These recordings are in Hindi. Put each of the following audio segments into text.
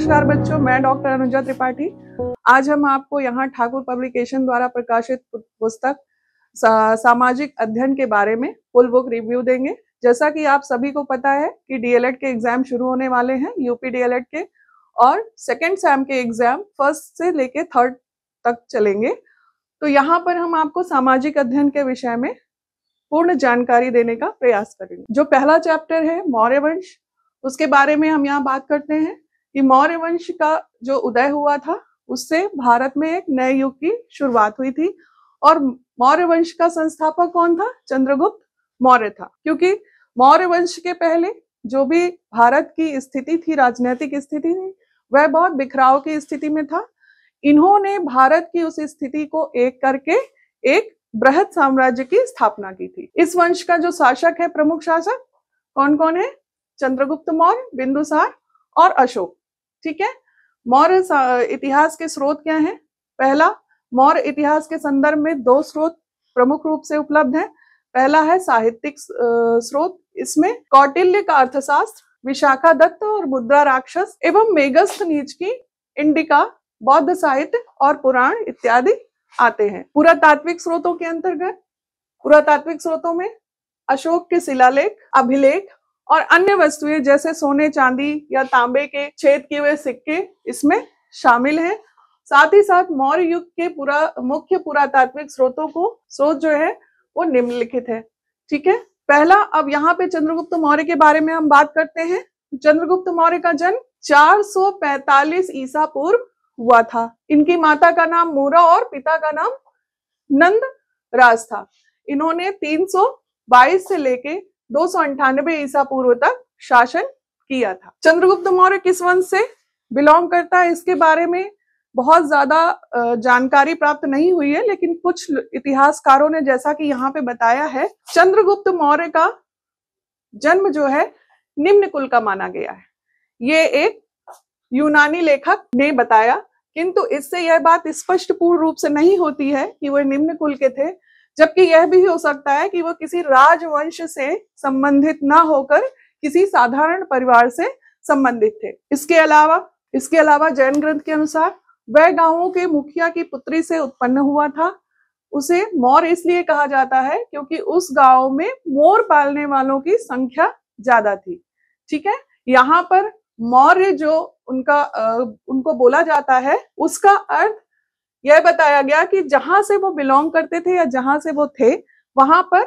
नमस्कार बच्चों मैं डॉक्टर अनुजा त्रिपाठी आज हम आपको यहाँ ठाकुर पब्लिकेशन द्वारा प्रकाशित पुस्तक सा, सामाजिक अध्ययन के बारे में फुल बुक रिव्यू देंगे जैसा कि आप सभी को पता है कि डीएलएड के एग्जाम शुरू होने वाले हैं यूपी डीएलएड के और सेकेंड सैम के एग्जाम फर्स्ट से लेके थर्ड तक चलेंगे तो यहाँ पर हम आपको सामाजिक अध्ययन के विषय में पूर्ण जानकारी देने का प्रयास करेंगे जो पहला चैप्टर है मौर्य वंश उसके बारे में हम यहाँ बात करते हैं कि मौर्य वंश का जो उदय हुआ था उससे भारत में एक नए युग की शुरुआत हुई थी और मौर्य वंश का संस्थापक कौन था चंद्रगुप्त मौर्य था क्योंकि मौर्य वंश के पहले जो भी भारत की स्थिति थी राजनीतिक स्थिति थी वह बहुत बिखराव की स्थिति में था इन्होंने भारत की उस स्थिति को एक करके एक बृहद साम्राज्य की स्थापना की थी इस वंश का जो शासक है प्रमुख शासक कौन कौन है चंद्रगुप्त मौर्य बिंदुसार और अशोक ठीक है मौर्य इतिहास के स्रोत क्या हैं? पहला मौर्य इतिहास के संदर्भ में दो स्रोत प्रमुख रूप से उपलब्ध हैं। पहला है साहित्यिक स्रोत इसमें कौटिल्य का अर्थशास्त्र विशाखा दत्त और मुद्रा राक्षस एवं मेघस्थ नीच की इंडिका बौद्ध साहित्य और पुराण इत्यादि आते हैं पुरातात्विक स्रोतों के अंतर्गत पुरातात्विक स्रोतों में अशोक के शिलालेख अभिलेख और अन्य वस्तुएं जैसे सोने चांदी या तांबे के छेद किए हुए सिक्के इसमें शामिल हैं साथ ही साथ मौर्य युग के पूरा मुख्य पुरातात्विक स्रोतों को स्रोत जो है वो निम्नलिखित है ठीक है पहला अब यहाँ पे चंद्रगुप्त मौर्य के बारे में हम बात करते हैं चंद्रगुप्त मौर्य का जन्म 445 ईसा पूर्व हुआ था इनकी माता का नाम मोरा और पिता का नाम नंद राज था इन्होंने 322 से लेके दो सौ अंठानबे ईसा पूर्व तक शासन किया था चंद्रगुप्त मौर्य किस वंश से बिलोंग करता है इसके बारे में बहुत ज्यादा जानकारी प्राप्त नहीं हुई है लेकिन कुछ इतिहासकारों ने जैसा कि यहाँ पे बताया है चंद्रगुप्त मौर्य का जन्म जो है निम्न कुल का माना गया है ये एक यूनानी लेखक ने बताया किंतु इससे यह बात स्पष्ट पूर्ण रूप से नहीं होती है कि वह निम्न कुल के थे जबकि यह भी हो सकता है कि वो किसी राजवंश से संबंधित ना होकर किसी साधारण परिवार से संबंधित थे इसके अलावा इसके अलावा जैन ग्रंथ के अनुसार वह गांवों के मुखिया की पुत्री से उत्पन्न हुआ था उसे मोर इसलिए कहा जाता है क्योंकि उस गांव में मोर पालने वालों की संख्या ज्यादा थी ठीक है यहाँ पर मौर्य जो उनका उनको बोला जाता है उसका अर्थ यह बताया गया कि जहां से वो बिलोंग करते थे या जहां से वो थे वहां पर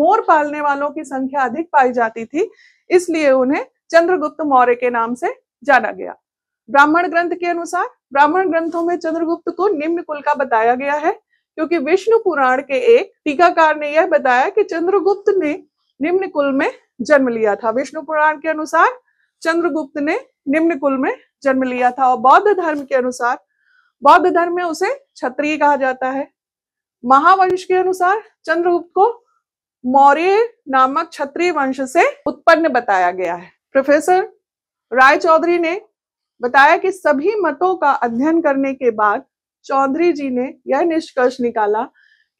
मोर पालने वालों की संख्या अधिक पाई जाती थी इसलिए उन्हें चंद्रगुप्त मौर्य के नाम से जाना गया ब्राह्मण ग्रंथ के अनुसार ब्राह्मण ग्रंथों में चंद्रगुप्त को निम्न कुल का बताया गया है क्योंकि विष्णु पुराण के एक टीकाकार ने यह बताया कि चंद्रगुप्त ने निम्न कुल में जन्म लिया था विष्णु पुराण के अनुसार चंद्रगुप्त ने निम्न कुल में जन्म लिया था और बौद्ध धर्म के अनुसार बौद्ध धर्म में उसे क्षत्रिय कहा जाता है महावंश के अनुसार चंद्रगुप्त को मौर्य नामक क्षत्रिय वंश से उत्पन्न बताया गया है प्रोफेसर राय चौधरी ने बताया कि सभी मतों का अध्ययन करने के बाद चौधरी जी ने यह निष्कर्ष निकाला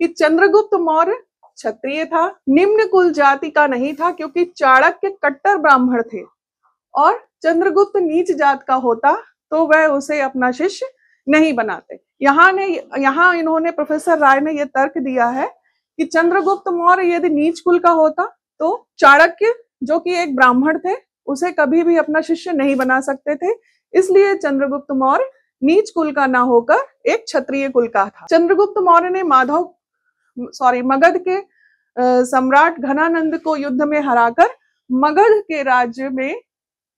कि चंद्रगुप्त मौर्य क्षत्रिय था निम्न कुल जाति का नहीं था क्योंकि चाणक्य कट्टर ब्राह्मण थे और चंद्रगुप्त नीच जात का होता तो वह उसे अपना शिष्य नहीं बनाते यहाँ ने यहाँ इन्होंने प्रोफेसर राय ने यह तर्क दिया है कि चंद्रगुप्त मौर्य यदि नीच कुल का होता तो चाणक्य जो कि एक ब्राह्मण थे उसे कभी भी अपना शिष्य नहीं बना सकते थे इसलिए चंद्रगुप्त मौर्य नीच कुल का ना होकर एक क्षत्रिय कुल का था चंद्रगुप्त मौर्य ने माधव सॉरी मगध के सम्राट घनानंद को युद्ध में हराकर मगध के राज्य में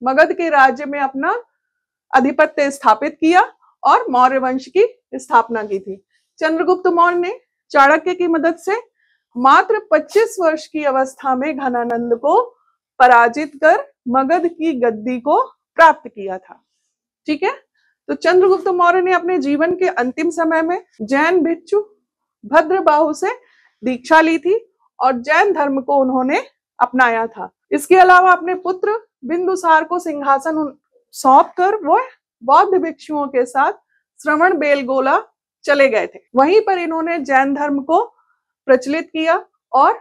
मगध के राज्य में अपना आधिपत्य स्थापित किया और मौर्य वंश की स्थापना की थी चंद्रगुप्त मौर्य ने चाणक्य की मदद से मात्र 25 वर्ष की अवस्था में घनानंद को पराजित कर मगध की गद्दी को प्राप्त किया था ठीक है तो चंद्रगुप्त मौर्य ने अपने जीवन के अंतिम समय में जैन भिक्षु भद्रबाहु से दीक्षा ली थी और जैन धर्म को उन्होंने अपनाया था इसके अलावा अपने पुत्र बिंदुसार को सिंहासन सौंप कर वो बौद्ध भिक्षुओं के साथ श्रवण बेलगोला चले गए थे वहीं पर इन्होंने जैन धर्म को प्रचलित किया और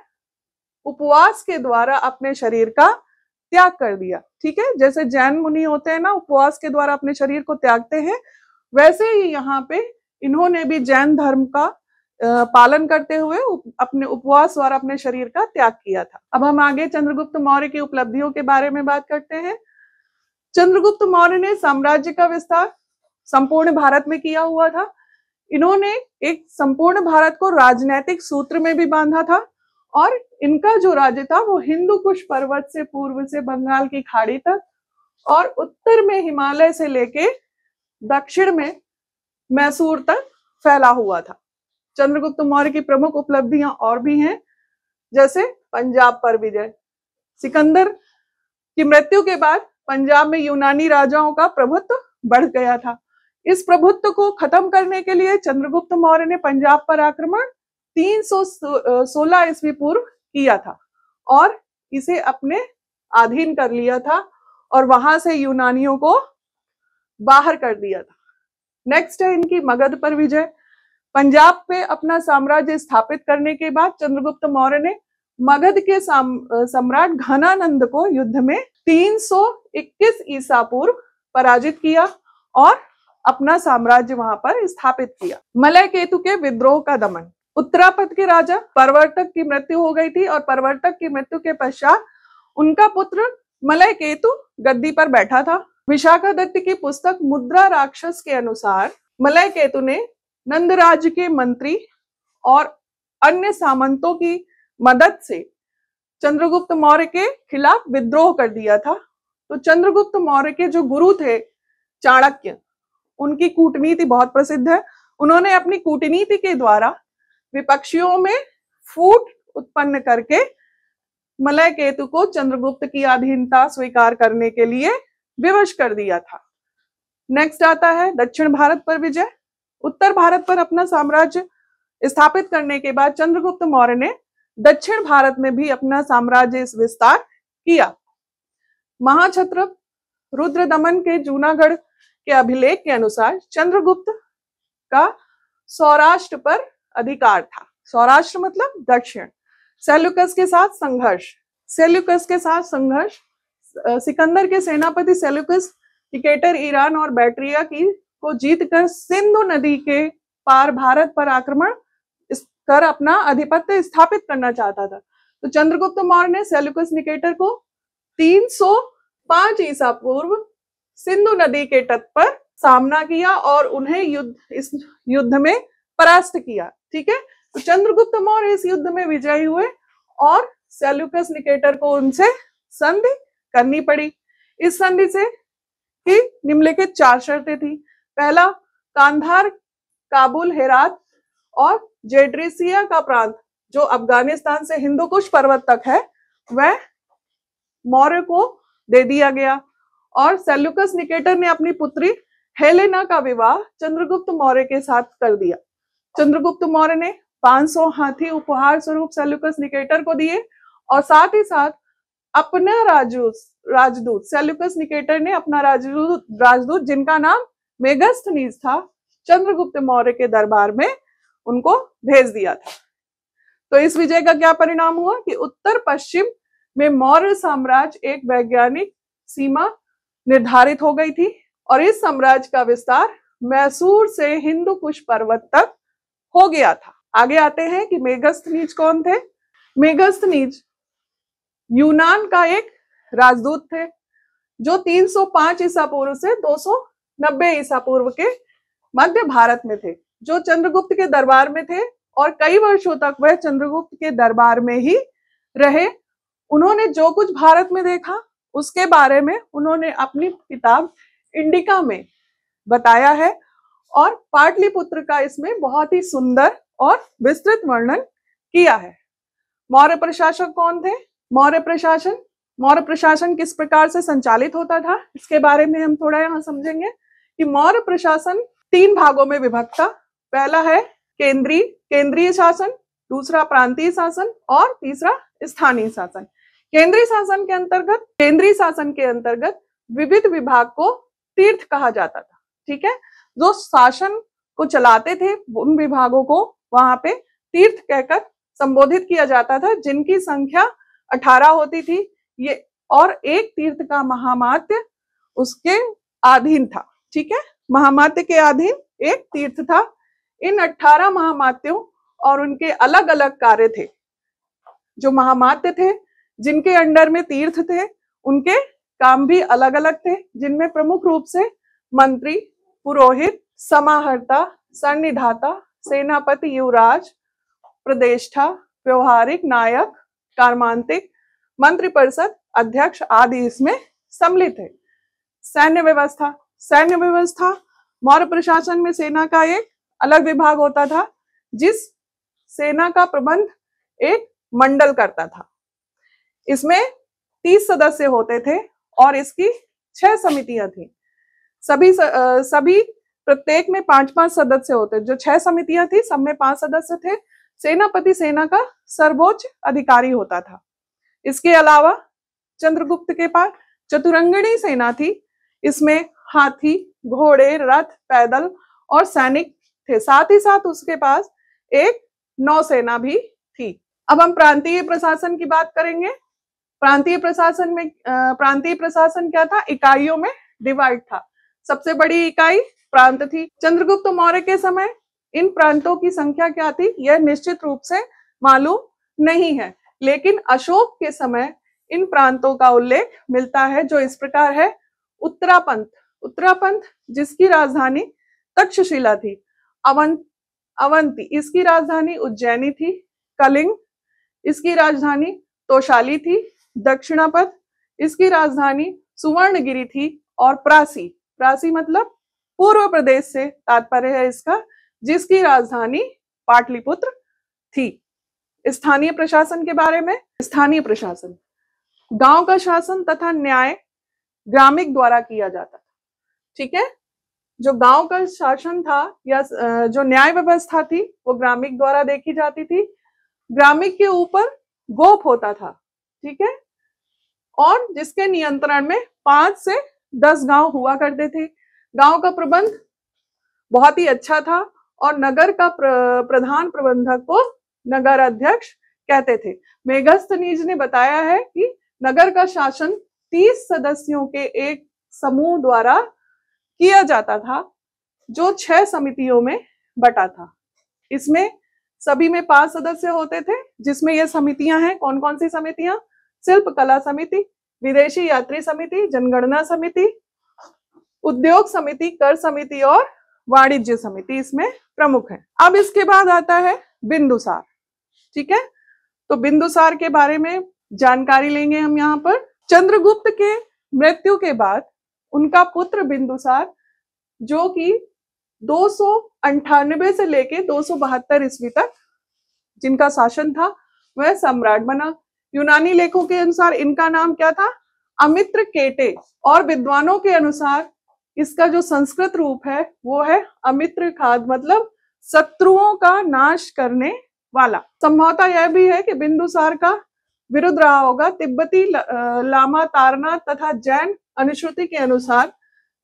उपवास के द्वारा अपने शरीर का त्याग कर दिया ठीक है जैसे जैन मुनि होते हैं ना उपवास के द्वारा अपने शरीर को त्यागते हैं वैसे ही यहाँ पे इन्होंने भी जैन धर्म का पालन करते हुए अपने उपवास द्वारा अपने शरीर का त्याग किया था अब हम आगे चंद्रगुप्त मौर्य की उपलब्धियों के बारे में बात करते हैं चंद्रगुप्त मौर्य ने साम्राज्य का विस्तार संपूर्ण भारत में किया हुआ था इन्होंने एक संपूर्ण भारत को राजनैतिक सूत्र में भी बांधा था और इनका जो राज्य था वो हिंदू कुश पर्वत से पूर्व से बंगाल की खाड़ी तक और उत्तर में हिमालय से लेके दक्षिण में मैसूर तक फैला हुआ था चंद्रगुप्त मौर्य की प्रमुख उपलब्धियां और भी हैं जैसे पंजाब पर विजय सिकंदर की मृत्यु के बाद पंजाब में यूनानी राजाओं का प्रभुत्व बढ़ गया था इस प्रभुत्व को खत्म करने के लिए चंद्रगुप्त मौर्य ने पंजाब पर आक्रमण 316 ईस्वी पूर्व किया था और इसे अपने अधीन कर लिया था और वहां से यूनानियों को बाहर कर दिया था नेक्स्ट है इनकी मगध पर विजय पंजाब पे अपना साम्राज्य स्थापित करने के बाद चंद्रगुप्त मौर्य ने मगध के सम्राट घनानंद को युद्ध में 321 ईसा पूर्व पराजित किया और अपना साम्राज्य वहां पर स्थापित किया मलय केतु के विद्रोह का दमन उत्तरापद के राजा परवर्तक की मृत्यु हो गई थी और परवर्तक की मृत्यु के पश्चात उनका पुत्र मलय केतु गद्दी पर बैठा था विशाखा दत्त की पुस्तक मुद्रा राक्षस के अनुसार मलय केतु ने नंदराज के मंत्री और अन्य सामंतों की मदद से चंद्रगुप्त मौर्य के खिलाफ विद्रोह कर दिया था तो चंद्रगुप्त मौर्य के जो गुरु थे चाणक्य उनकी कूटनीति बहुत प्रसिद्ध है उन्होंने अपनी कूटनीति के द्वारा विपक्षियों में फूट उत्पन्न करके मलय केतु को चंद्रगुप्त की अधीनता स्वीकार करने के लिए विवश कर दिया था नेक्स्ट आता है दक्षिण भारत पर विजय उत्तर भारत पर अपना साम्राज्य स्थापित करने के बाद चंद्रगुप्त मौर्य ने दक्षिण भारत में भी अपना साम्राज्य विस्तार किया महाक्षत्र रुद्र दमन के जूनागढ़ के अभिलेख के अनुसार चंद्रगुप्त का सौराष्ट्र पर अधिकार था सौराष्ट्र मतलब दक्षिण सेल्युकस के साथ संघर्ष सेल्युकस के साथ संघर्ष सिकंदर के सेनापति सेल्युकस टिकेटर ईरान और बैटरिया की को जीतकर सिंधु नदी के पार भारत पर आक्रमण कर अपना अधिपत्य स्थापित करना चाहता था तो चंद्रगुप्त मौर्य ने सेल्युकस निकेटर को 305 ईसा पूर्व सिंधु नदी के तट पर सामना किया और उन्हें युद्ध इस युद्ध में परास्त किया ठीक है तो चंद्रगुप्त मौर्य इस युद्ध में विजयी हुए और सेल्युकस निकेटर को उनसे संधि करनी पड़ी इस संधि से कि निम्नलिखित चार शर्तें थी पहला कांधार काबुल हेरात और जेड्रिसिया का प्रांत जो अफगानिस्तान से हिंदू कुश पर्वत तक है वह मौर्य को दे दिया गया और सेल्युकस निकेटर ने अपनी पुत्री हेलेना का विवाह चंद्रगुप्त मौर्य के साथ कर दिया चंद्रगुप्त मौर्य ने 500 हाथी उपहार स्वरूप सेल्युकस निकेटर को दिए और साथ ही साथ अपना राजदूत राजदूत सेल्युकस निकेटर ने अपना राजदूत राजदूत जिनका नाम मेगस्थनीज था चंद्रगुप्त मौर्य के दरबार में उनको भेज दिया था तो इस विजय का क्या परिणाम हुआ कि उत्तर पश्चिम में मौर्य साम्राज्य एक वैज्ञानिक सीमा निर्धारित हो गई थी और इस साम्राज्य का विस्तार मैसूर से हिंदू कुश पर्वत तक हो गया था आगे आते हैं कि मेघस्थ नीच कौन थे मेघस्थ नीच यूनान का एक राजदूत थे जो 305 ईसा पूर्व से 290 ईसा पूर्व के मध्य भारत में थे जो चंद्रगुप्त के दरबार में थे और कई वर्षों तक वह चंद्रगुप्त के दरबार में ही रहे उन्होंने जो कुछ भारत में देखा उसके बारे में उन्होंने अपनी किताब इंडिका में बताया है और पाटलिपुत्र का इसमें बहुत ही सुंदर और विस्तृत वर्णन किया है मौर्य प्रशासक कौन थे मौर्य प्रशासन मौर्य प्रशासन किस प्रकार से संचालित होता था इसके बारे में हम थोड़ा यहाँ समझेंगे कि मौर्य प्रशासन तीन भागों में विभक्त था पहला है केंद्रीय केंद्रीय शासन दूसरा प्रांतीय शासन और तीसरा स्थानीय शासन केंद्रीय शासन के अंतर्गत केंद्रीय शासन के अंतर्गत विविध विभाग को तीर्थ कहा जाता था ठीक है जो शासन को चलाते थे उन विभागों को वहां पे तीर्थ कहकर संबोधित किया जाता था जिनकी संख्या अठारह होती थी ये और एक तीर्थ का महामात्य उसके अधीन था ठीक है महामात्य के अधीन एक तीर्थ था इन 18 महामात्यों और उनके अलग अलग कार्य थे जो महामात्य थे जिनके अंडर में तीर्थ थे उनके काम भी अलग अलग थे जिनमें प्रमुख रूप से मंत्री पुरोहित समाहर्ता सन्निधाता सेनापति युवराज प्रदेष्ठा व्यवहारिक नायक कार्मांतिक मंत्री परिषद अध्यक्ष आदि इसमें सम्मिलित है सैन्य व्यवस्था सैन्य व्यवस्था मौर्य प्रशासन में सेना का एक अलग विभाग होता था जिस सेना का प्रबंध एक मंडल करता था इसमें तीस सदस्य होते थे और इसकी छह समितियां थी सभी स, सभी प्रत्येक में पांच पांच सदस्य होते जो छह समितियां थी सब में पांच सदस्य थे सेनापति सेना का सर्वोच्च अधिकारी होता था इसके अलावा चंद्रगुप्त के पास चतुरंगणी सेना थी इसमें हाथी घोड़े रथ पैदल और सैनिक थे साथ ही साथ उसके पास एक नौसेना भी थी अब हम प्रांतीय प्रशासन की बात करेंगे प्रांतीय प्रशासन में प्रांतीय प्रशासन क्या था इकाइयों में डिवाइड था सबसे बड़ी इकाई प्रांत थी चंद्रगुप्त मौर्य के समय इन प्रांतों की संख्या क्या थी यह निश्चित रूप से मालूम नहीं है लेकिन अशोक के समय इन प्रांतों का उल्लेख मिलता है जो इस प्रकार है उत्तरापंथ उत्तरापंथ जिसकी राजधानी तक्षशिला थी अवंत अवंती इसकी राजधानी उज्जैनी थी कलिंग इसकी राजधानी तोशाली थी दक्षिणापथ इसकी राजधानी सुवर्णगिरी थी और प्रासी प्रासी मतलब पूर्व प्रदेश से तात्पर्य है इसका जिसकी राजधानी पाटलिपुत्र थी स्थानीय प्रशासन के बारे में स्थानीय प्रशासन गांव का शासन तथा न्याय ग्रामिक द्वारा किया जाता था ठीक है जो गांव का शासन था या जो न्याय व्यवस्था थी वो ग्रामिक द्वारा देखी जाती थी ग्रामिक के ऊपर गोप होता था ठीक है और जिसके नियंत्रण में पांच से दस गांव हुआ करते थे गांव का प्रबंध बहुत ही अच्छा था और नगर का प्र, प्रधान प्रबंधक को नगर अध्यक्ष कहते थे मेघस्थ निज ने बताया है कि नगर का शासन तीस सदस्यों के एक समूह द्वारा किया जाता था जो छह समितियों में बटा था इसमें सभी में पांच सदस्य होते थे जिसमें ये समितियां हैं कौन कौन सी समितियां शिल्प कला समिति विदेशी यात्री समिति जनगणना समिति उद्योग समिति कर समिति और वाणिज्य समिति इसमें प्रमुख है अब इसके बाद आता है बिंदुसार ठीक है तो बिंदुसार के बारे में जानकारी लेंगे हम यहाँ पर चंद्रगुप्त के मृत्यु के बाद उनका पुत्र बिंदुसार जो कि दो से लेके दो ईस्वी तक जिनका शासन था वह सम्राट बना यूनानी लेखों के अनुसार इनका नाम क्या था अमित्र केटे और विद्वानों के अनुसार इसका जो संस्कृत रूप है वो है अमित्र खाद मतलब शत्रुओं का नाश करने वाला संभवता यह भी है कि बिंदुसार का विरुद्ध रहा होगा तिब्बती लामा तारना तथा जैन अनुश्रुति के अनुसार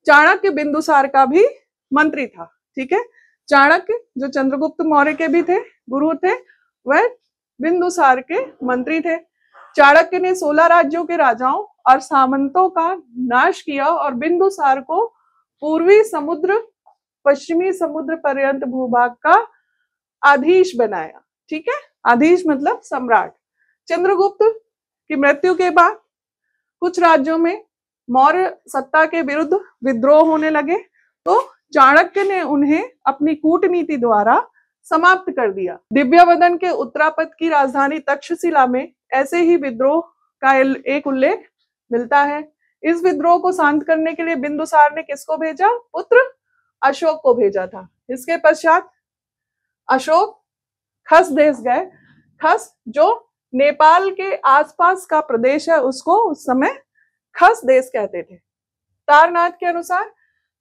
चाणक्य बिंदुसार का भी मंत्री था ठीक है चाणक्य जो चंद्रगुप्त मौर्य के भी थे गुरु थे वह बिंदुसार के मंत्री थे चाणक्य ने सोलह राज्यों के राजाओं और सामंतों का नाश किया और बिंदुसार को पूर्वी समुद्र पश्चिमी समुद्र पर्यंत भूभाग का आधीश बनाया ठीक है आधीश मतलब सम्राट चंद्रगुप्त की मृत्यु के बाद कुछ राज्यों में मौर्य सत्ता के विरुद्ध विद्रोह होने लगे तो चाणक्य ने उन्हें अपनी कूटनीति द्वारा समाप्त कर दिया दिव्यावदन के उत्तरापद की राजधानी तक्षशिला में ऐसे ही विद्रोह का एक उल्लेख मिलता है इस विद्रोह को शांत करने के लिए बिंदुसार ने किसको भेजा पुत्र अशोक को भेजा था इसके पश्चात अशोक खस देश गए खस जो नेपाल के आसपास का प्रदेश है उसको उस समय खस देश कहते थे तारनाथ के अनुसार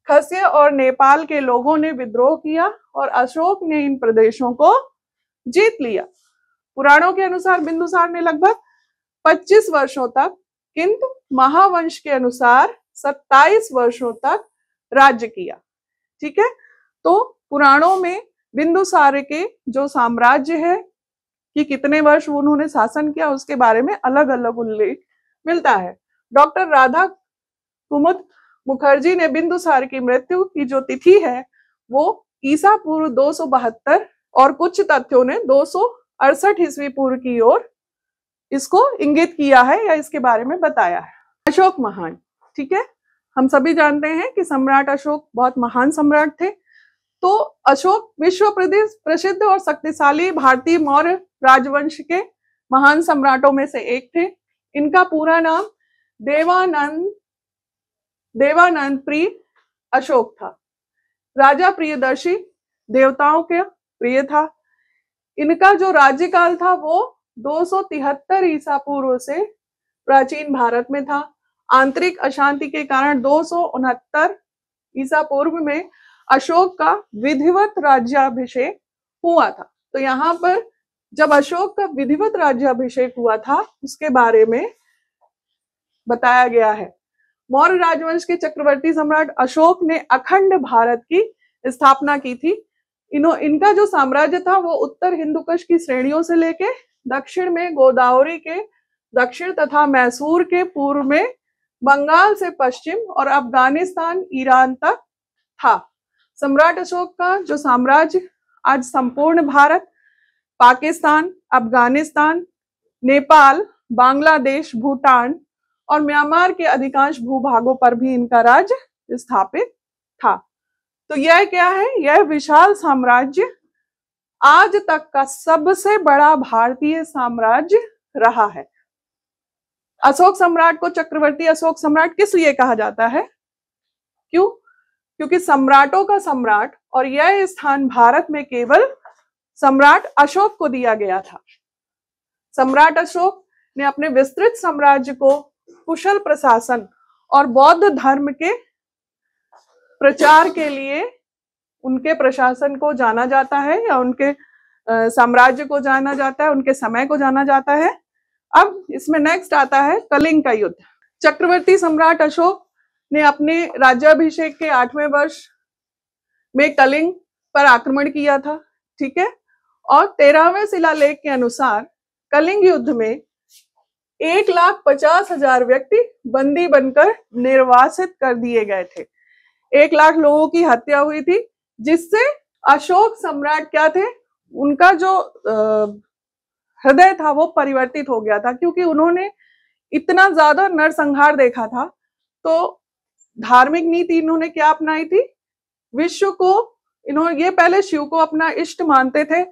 खस्य और नेपाल के लोगों ने विद्रोह किया और अशोक ने इन प्रदेशों को जीत लिया पुराणों के अनुसार बिंदुसार ने लगभग 25 वर्षों तक किंतु महावंश के अनुसार 27 वर्षों तक राज्य किया ठीक है तो पुराणों में बिंदुसार के जो साम्राज्य है कि कितने वर्ष उन्होंने शासन किया उसके बारे में अलग अलग उल्लेख मिलता है डॉक्टर राधा कुमुद मुखर्जी ने बिंदुसार की मृत्यु की जो तिथि है वो ईसा पूर्व दो और कुछ तथ्यों ने दो ईस्वी पूर्व की ओर इसको इंगित किया है या इसके बारे में बताया है अशोक महान ठीक है हम सभी जानते हैं कि सम्राट अशोक बहुत महान सम्राट थे तो अशोक विश्व प्रसिद्ध और शक्तिशाली भारतीय मौर्य राजवंश के महान सम्राटों में से एक थे इनका पूरा नाम देवानंद देवानंद प्रिय अशोक था राजा प्रियदर्शी देवताओं के प्रिय था इनका जो राज्यकाल था वो 273 ईसा पूर्व से प्राचीन भारत में था आंतरिक अशांति के कारण दो ईसा पूर्व में अशोक का विधिवत राज्याभिषेक हुआ था तो यहाँ पर जब अशोक का विधिवत राज्याभिषेक हुआ था उसके बारे में बताया गया है मौर्य राजवंश के चक्रवर्ती सम्राट अशोक ने अखंड भारत की स्थापना की थी इनो इनका जो साम्राज्य था वो उत्तर हिंदुकश की श्रेणियों से लेके दक्षिण में गोदावरी के दक्षिण तथा मैसूर के पूर्व में बंगाल से पश्चिम और अफगानिस्तान ईरान तक था सम्राट अशोक का जो साम्राज्य आज संपूर्ण भारत पाकिस्तान अफगानिस्तान नेपाल बांग्लादेश भूटान और म्यांमार के अधिकांश भूभागों पर भी इनका राज्य स्थापित था तो यह क्या है यह विशाल साम्राज्य आज तक का सबसे बड़ा भारतीय साम्राज्य रहा है अशोक सम्राट को चक्रवर्ती अशोक सम्राट किस लिए कहा जाता है क्यों क्योंकि सम्राटों का सम्राट और यह स्थान भारत में केवल सम्राट अशोक को दिया गया था सम्राट अशोक ने अपने विस्तृत साम्राज्य को कुशल प्रशासन और बौद्ध धर्म के प्रचार के लिए उनके प्रशासन को जाना जाता है या उनके साम्राज्य को जाना जाता है उनके समय को जाना जाता है अब इसमें नेक्स्ट आता है कलिंग का युद्ध चक्रवर्ती सम्राट अशोक ने अपने राज्याभिषेक के आठवें वर्ष में कलिंग पर आक्रमण किया था ठीक है और तेरहवें शिलालेख के अनुसार कलिंग युद्ध में एक लाख पचास हजार व्यक्ति बंदी बनकर निर्वासित कर दिए गए थे एक लाख लोगों की हत्या हुई थी जिससे अशोक सम्राट क्या थे उनका जो हृदय था वो परिवर्तित हो गया था क्योंकि उन्होंने इतना ज्यादा नरसंहार देखा था तो धार्मिक नीति इन्होंने क्या अपनाई थी विश्व को इन्होंने ये पहले शिव को अपना इष्ट मानते थे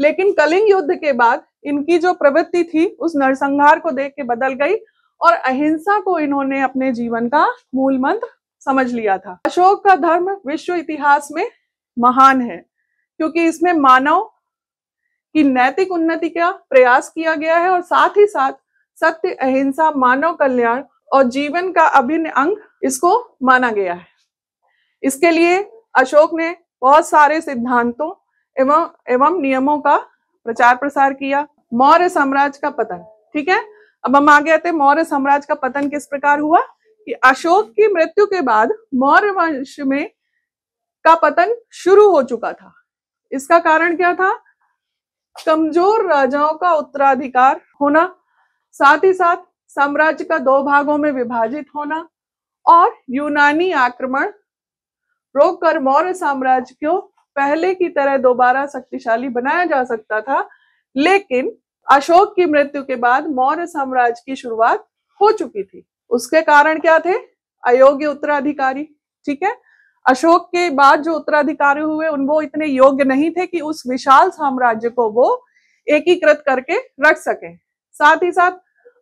लेकिन कलिंग युद्ध के बाद इनकी जो प्रवृत्ति थी उस नरसंहार को देख के बदल गई और अहिंसा को इन्होंने अपने जीवन का मूल मंत्र समझ लिया था अशोक का धर्म विश्व इतिहास में महान है क्योंकि इसमें मानव की नैतिक उन्नति का प्रयास किया गया है और साथ ही साथ सत्य अहिंसा मानव कल्याण और जीवन का अभिन्न अंग इसको माना गया है इसके लिए अशोक ने बहुत सारे सिद्धांतों एवं एवं नियमों का प्रचार प्रसार किया मौर्य साम्राज्य का पतन ठीक है अब हम आगे आते मौर्य साम्राज्य का पतन किस प्रकार हुआ कि अशोक की मृत्यु के बाद मौर्य वंश में का पतन शुरू हो चुका था इसका कारण क्या था कमजोर राजाओं का उत्तराधिकार होना साथ ही साथ साम्राज्य का दो भागों में विभाजित होना और यूनानी आक्रमण रोककर मौर्य साम्राज्य को पहले की तरह दोबारा शक्तिशाली बनाया जा सकता था लेकिन अशोक की मृत्यु के बाद मौर्य साम्राज्य की शुरुआत हो चुकी थी उसके कारण क्या थे अयोग्य उत्तराधिकारी ठीक है अशोक के बाद जो उत्तराधिकारी हुए उन वो इतने योग्य नहीं थे कि उस विशाल साम्राज्य को वो एकीकृत करके रख सके साथ ही साथ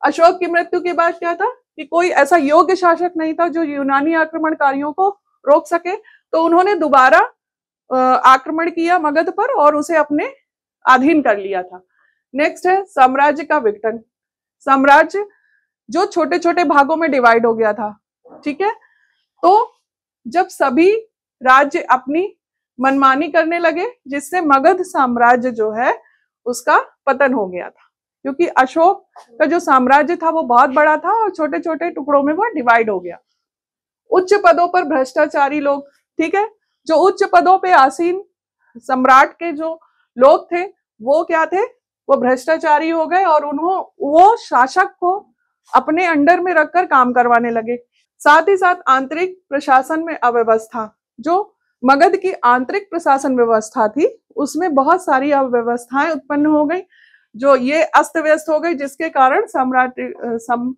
अशोक की मृत्यु के बाद क्या था कि कोई ऐसा योग्य शासक नहीं था जो यूनानी आक्रमणकारियों को रोक सके तो उन्होंने दोबारा आक्रमण किया मगध पर और उसे अपने अधीन कर लिया था नेक्स्ट है साम्राज्य का विघटन साम्राज्य जो छोटे छोटे भागों में डिवाइड हो गया था ठीक है तो जब सभी राज्य अपनी मनमानी करने लगे जिससे मगध साम्राज्य जो है उसका पतन हो गया था क्योंकि अशोक का जो साम्राज्य था वो बहुत बड़ा था और छोटे छोटे टुकड़ों में वो डिवाइड हो गया उच्च पदों पर भ्रष्टाचारी लोग ठीक है जो उच्च पदों पे आसीन सम्राट के जो लोग थे वो क्या थे वो भ्रष्टाचारी हो गए और उन्हों वो शासक को अपने अंडर में रखकर काम करवाने लगे साथ ही साथ आंतरिक प्रशासन में अव्यवस्था जो मगध की आंतरिक प्रशासन व्यवस्था थी उसमें बहुत सारी अव्यवस्थाएं उत्पन्न हो गई जो ये अस्त व्यस्त हो गई जिसके कारण सम्राट सम,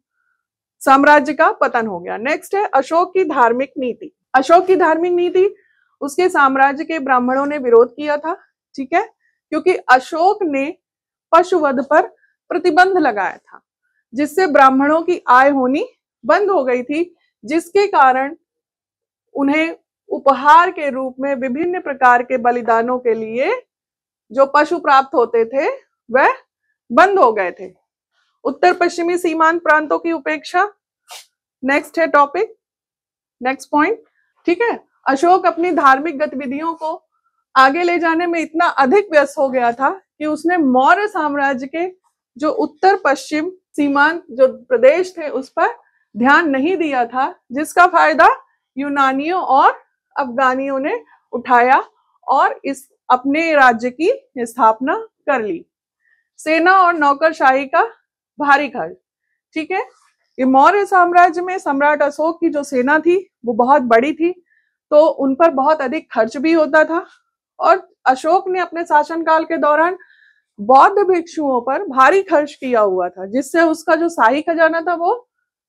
साम्राज्य का पतन हो गया नेक्स्ट है अशोक की धार्मिक नीति अशोक की धार्मिक नीति उसके साम्राज्य के ब्राह्मणों ने विरोध किया था ठीक है क्योंकि अशोक ने पशुवध पर प्रतिबंध लगाया था जिससे ब्राह्मणों की आय होनी बंद हो गई थी जिसके कारण उन्हें उपहार के रूप में विभिन्न प्रकार के बलिदानों के लिए जो पशु प्राप्त होते थे वह बंद हो गए थे उत्तर पश्चिमी सीमांत प्रांतों की उपेक्षा नेक्स्ट है टॉपिक नेक्स्ट पॉइंट ठीक है अशोक अपनी धार्मिक गतिविधियों को आगे ले जाने में इतना अधिक व्यस्त हो गया था कि उसने मौर्य साम्राज्य के जो उत्तर पश्चिम सीमांत जो प्रदेश थे उस पर ध्यान नहीं दिया था जिसका फायदा यूनानियों और अफगानियों ने उठाया और इस अपने राज्य की स्थापना कर ली सेना और नौकरशाही का भारी खर्च ठीक है मौर्य साम्राज्य में सम्राट अशोक की जो सेना थी वो बहुत बड़ी थी तो उन पर बहुत अधिक खर्च भी होता था और अशोक ने अपने शासनकाल के दौरान बौद्ध भिक्षुओं पर भारी खर्च किया हुआ था जिससे उसका जो शाही खजाना था वो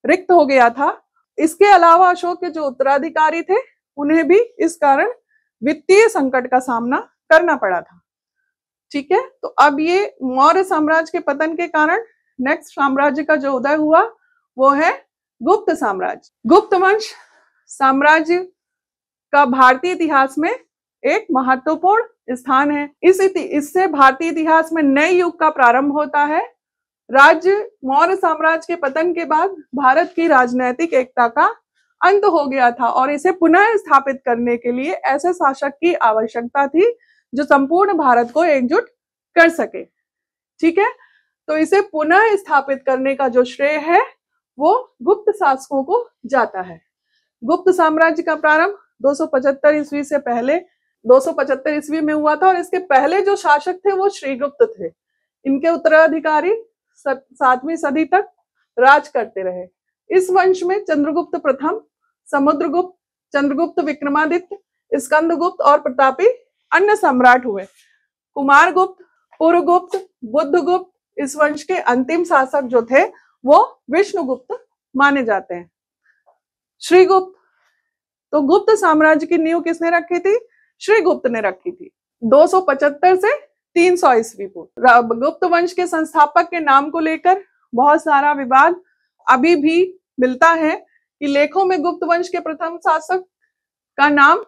रिक्त हो गया था इसके अलावा अशोक के जो उत्तराधिकारी थे उन्हें भी इस कारण वित्तीय संकट का सामना करना पड़ा था ठीक है तो अब ये मौर्य साम्राज्य के पतन के कारण नेक्स्ट साम्राज्य का जो उदय हुआ वो है गुप्त साम्राज्य गुप्त वंश साम्राज्य का भारतीय इतिहास में एक महत्वपूर्ण स्थान है इस इससे भारतीय इतिहास में नए युग का प्रारंभ होता है राज्य मौर्य साम्राज्य के पतन के बाद भारत की राजनैतिक एकता का अंत हो गया था और इसे पुनः स्थापित करने के लिए ऐसे शासक की आवश्यकता थी जो संपूर्ण भारत को एकजुट कर सके ठीक है तो इसे पुनः स्थापित करने का जो श्रेय है वो गुप्त शासकों को जाता है गुप्त साम्राज्य का प्रारंभ दो ईस्वी से पहले दो ईस्वी में हुआ था और इसके पहले जो शासक थे वो श्रीगुप्त थे इनके उत्तराधिकारी सातवीं सदी तक राज करते रहे इस वंश में चंद्रगुप्त प्रथम समुद्रगुप्त चंद्रगुप्त विक्रमादित्य स्कंदगुप्त और प्रतापी अन्य सम्राट हुए कुमारगुप्त पुरगुप्त बुद्धगुप्त इस वंश के अंतिम शासक जो थे वो विष्णुगुप्त माने जाते हैं श्रीगुप्त तो गुप्त साम्राज्य की नींव किसने रखी थी श्री गुप्त ने रखी थी 275 से 300 सौ ईस्वी पूर्व गुप्त वंश के संस्थापक के नाम को लेकर बहुत सारा विवाद अभी भी मिलता है कि लेखों में गुप्त वंश के प्रथम शासक का नाम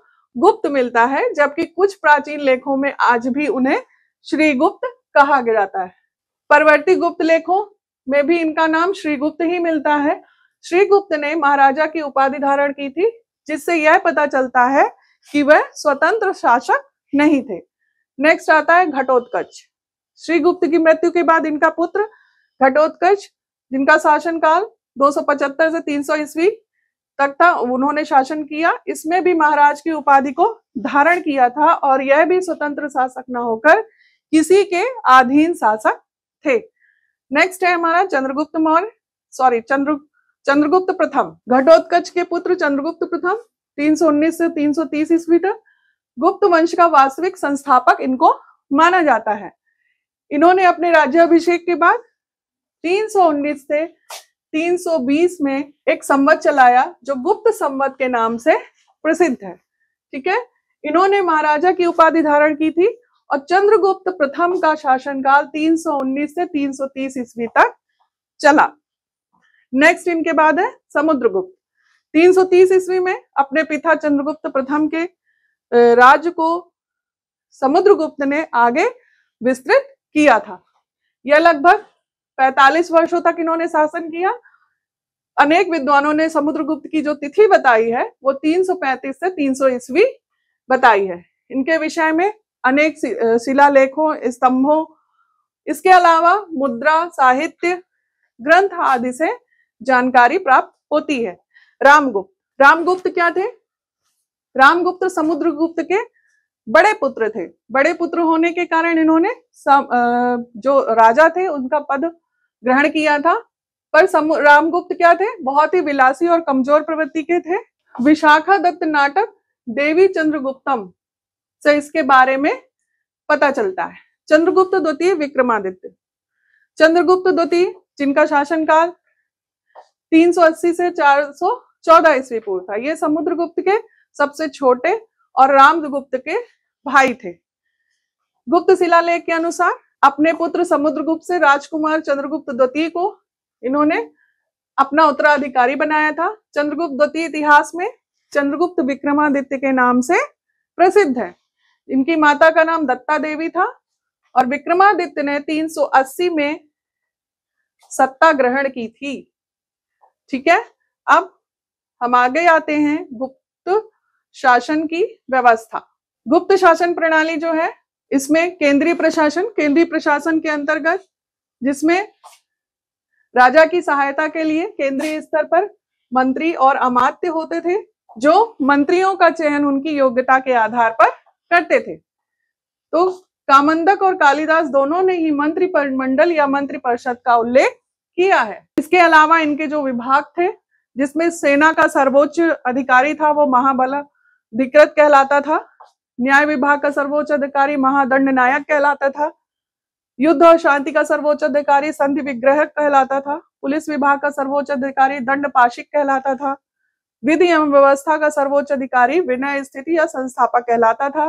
गुप्त मिलता है जबकि कुछ प्राचीन लेखों में आज भी उन्हें श्रीगुप्त कहा जाता है परवर्ती गुप्त लेखों में भी इनका नाम श्रीगुप्त ही मिलता है श्रीगुप्त ने महाराजा की उपाधि धारण की थी जिससे यह पता चलता है कि वह स्वतंत्र शासक नहीं थे नेक्स्ट आता है घटोत्कच गुप्त की मृत्यु के बाद इनका पुत्र घटोत्कच जिनका शासनकाल 275 से 300 ईस्वी तक था उन्होंने शासन किया इसमें भी महाराज की उपाधि को धारण किया था और यह भी स्वतंत्र शासक न होकर किसी के अधीन शासक थे नेक्स्ट है हमारा चंद्रगुप्त मौर्य सॉरी चंद्र चंद्रगुप्त प्रथम घटोत्कच के पुत्र चंद्रगुप्त प्रथम 319 से 330 ईस्वी तक गुप्त वंश का वास्तविक संस्थापक इनको माना जाता है इन्होंने अपने राज्याभिषेक के बाद 319 से 320 में एक संवत चलाया जो गुप्त संवत के नाम से प्रसिद्ध है ठीक है इन्होंने महाराजा की उपाधि धारण की थी और चंद्रगुप्त प्रथम का शासनकाल 319 से 330 ईस्वी तक चला नेक्स्ट इनके बाद है समुद्रगुप्त 330 ईस्वी में अपने पिता चंद्रगुप्त प्रथम के राज्य को समुद्रगुप्त ने आगे विस्तृत किया था यह लगभग 45 वर्षों तक इन्होंने शासन किया अनेक विद्वानों ने समुद्रगुप्त की जो तिथि बताई है वो 335 से 300 ईस्वी बताई है इनके विषय में अनेक शिलालेखों स्तंभों इसके अलावा मुद्रा साहित्य ग्रंथ आदि से जानकारी प्राप्त होती है रामगुप्त रामगुप्त क्या थे रामगुप्त समुद्रगुप्त के बड़े पुत्र थे बड़े पुत्र होने के कारण इन्होंने जो राजा थे उनका पद ग्रहण किया था पर रामगुप्त क्या थे बहुत ही विलासी और कमजोर प्रवृत्ति के थे विशाखा दत्त नाटक देवी चंद्रगुप्तम से इसके बारे में पता चलता है चंद्रगुप्त द्वितीय विक्रमादित्य चंद्रगुप्त द्वितीय जिनका शासनकाल 380 से 414 ईस्वी पूर्व था ये समुद्रगुप्त के सबसे छोटे और रामगुप्त के भाई थे गुप्त शिलालेख के अनुसार अपने पुत्र समुद्रगुप्त से राजकुमार चंद्रगुप्त द्वितीय को इन्होंने अपना उत्तराधिकारी बनाया था चंद्रगुप्त द्वितीय इतिहास में चंद्रगुप्त विक्रमादित्य के नाम से प्रसिद्ध है इनकी माता का नाम दत्ता देवी था और विक्रमादित्य ने 380 में सत्ता ग्रहण की थी ठीक है अब हम आगे आते हैं गुप्त शासन की व्यवस्था गुप्त शासन प्रणाली जो है इसमें केंद्रीय प्रशासन केंद्रीय प्रशासन के अंतर्गत जिसमें राजा की सहायता के लिए केंद्रीय स्तर पर मंत्री और अमात्य होते थे जो मंत्रियों का चयन उनकी योग्यता के आधार पर करते थे तो कामंदक और कालिदास दोनों ने ही मंत्री परिमंडल या मंत्री परिषद का उल्लेख किया है इसके अलावा इनके जो विभाग थे जिसमें सेना का सर्वोच्च अधिकारी था वो महाबल अधिकृत कहलाता था न्याय विभाग का सर्वोच्च अधिकारी महादंड नायक कहलाता था युद्ध और शांति का सर्वोच्च अधिकारी संधि विग्रह कहलाता था पुलिस विभाग का सर्वोच्च अधिकारी दंड पाशिक कहलाता था विधि एवं व्यवस्था का सर्वोच्च अधिकारी विनय स्थिति या संस्थापक कहलाता था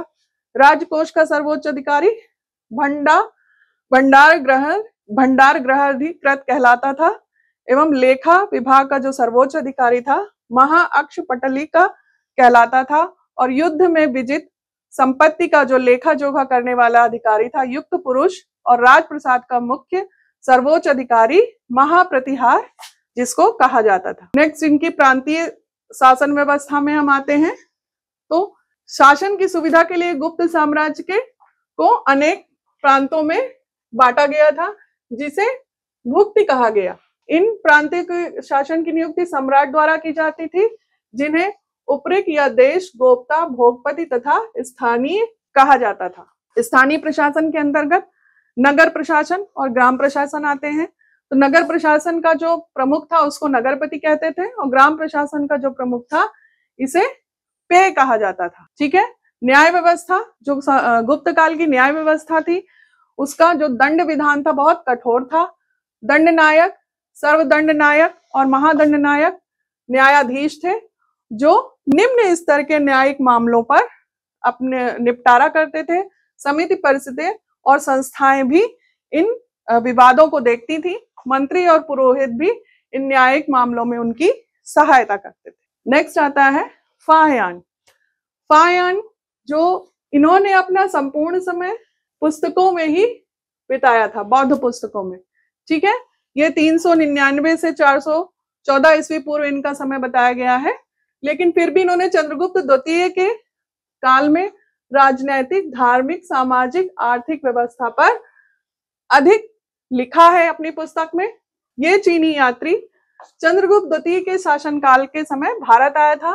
राजकोष का सर्वोच्च अधिकारी भंडा भंडार ग्रहण भंडार ग्रह अधिकृत कहलाता था एवं लेखा विभाग का जो सर्वोच्च अधिकारी था महाअक्ष पटली का कहलाता था और युद्ध में विजित संपत्ति का जो लेखा जोखा करने वाला अधिकारी था युक्त पुरुष और राजप्रसाद का मुख्य सर्वोच्च अधिकारी महाप्रतिहार जिसको कहा जाता था नेक्स्ट इनकी प्रांतीय शासन व्यवस्था में हम आते हैं तो शासन की सुविधा के लिए गुप्त साम्राज्य के को अनेक प्रांतों में बांटा गया था जिसे भुक्ति कहा गया इन प्रांतिक शासन की नियुक्ति सम्राट द्वारा की जाती थी जिन्हें उपरिक या देश गोप्ता भोगपति तथा स्थानीय कहा जाता था स्थानीय प्रशासन के अंतर्गत नगर प्रशासन और ग्राम प्रशासन आते हैं तो नगर प्रशासन का जो प्रमुख था उसको नगरपति कहते थे और ग्राम प्रशासन का जो प्रमुख था इसे पे कहा जाता था ठीक है न्याय व्यवस्था जो गुप्त काल की न्याय व्यवस्था थी उसका जो दंड विधान था बहुत कठोर था दंड नायक सर्वदंड नायक और महादंड नायक न्यायाधीश थे जो निम्न स्तर के न्यायिक मामलों पर अपने निपटारा करते थे समिति परिषद और संस्थाएं भी इन विवादों को देखती थी मंत्री और पुरोहित भी इन न्यायिक मामलों में उनकी सहायता करते थे नेक्स्ट आता है फायान फायान जो इन्होंने अपना संपूर्ण समय पुस्तकों में ही बिताया था बौद्ध पुस्तकों में ठीक है ये 399 से 414 ईस्वी पूर्व इनका समय बताया गया है लेकिन फिर भी इन्होंने चंद्रगुप्त द्वितीय के काल में राजनैतिक धार्मिक सामाजिक आर्थिक व्यवस्था पर अधिक लिखा है अपनी पुस्तक में ये चीनी यात्री चंद्रगुप्त द्वितीय के शासनकाल के समय भारत आया था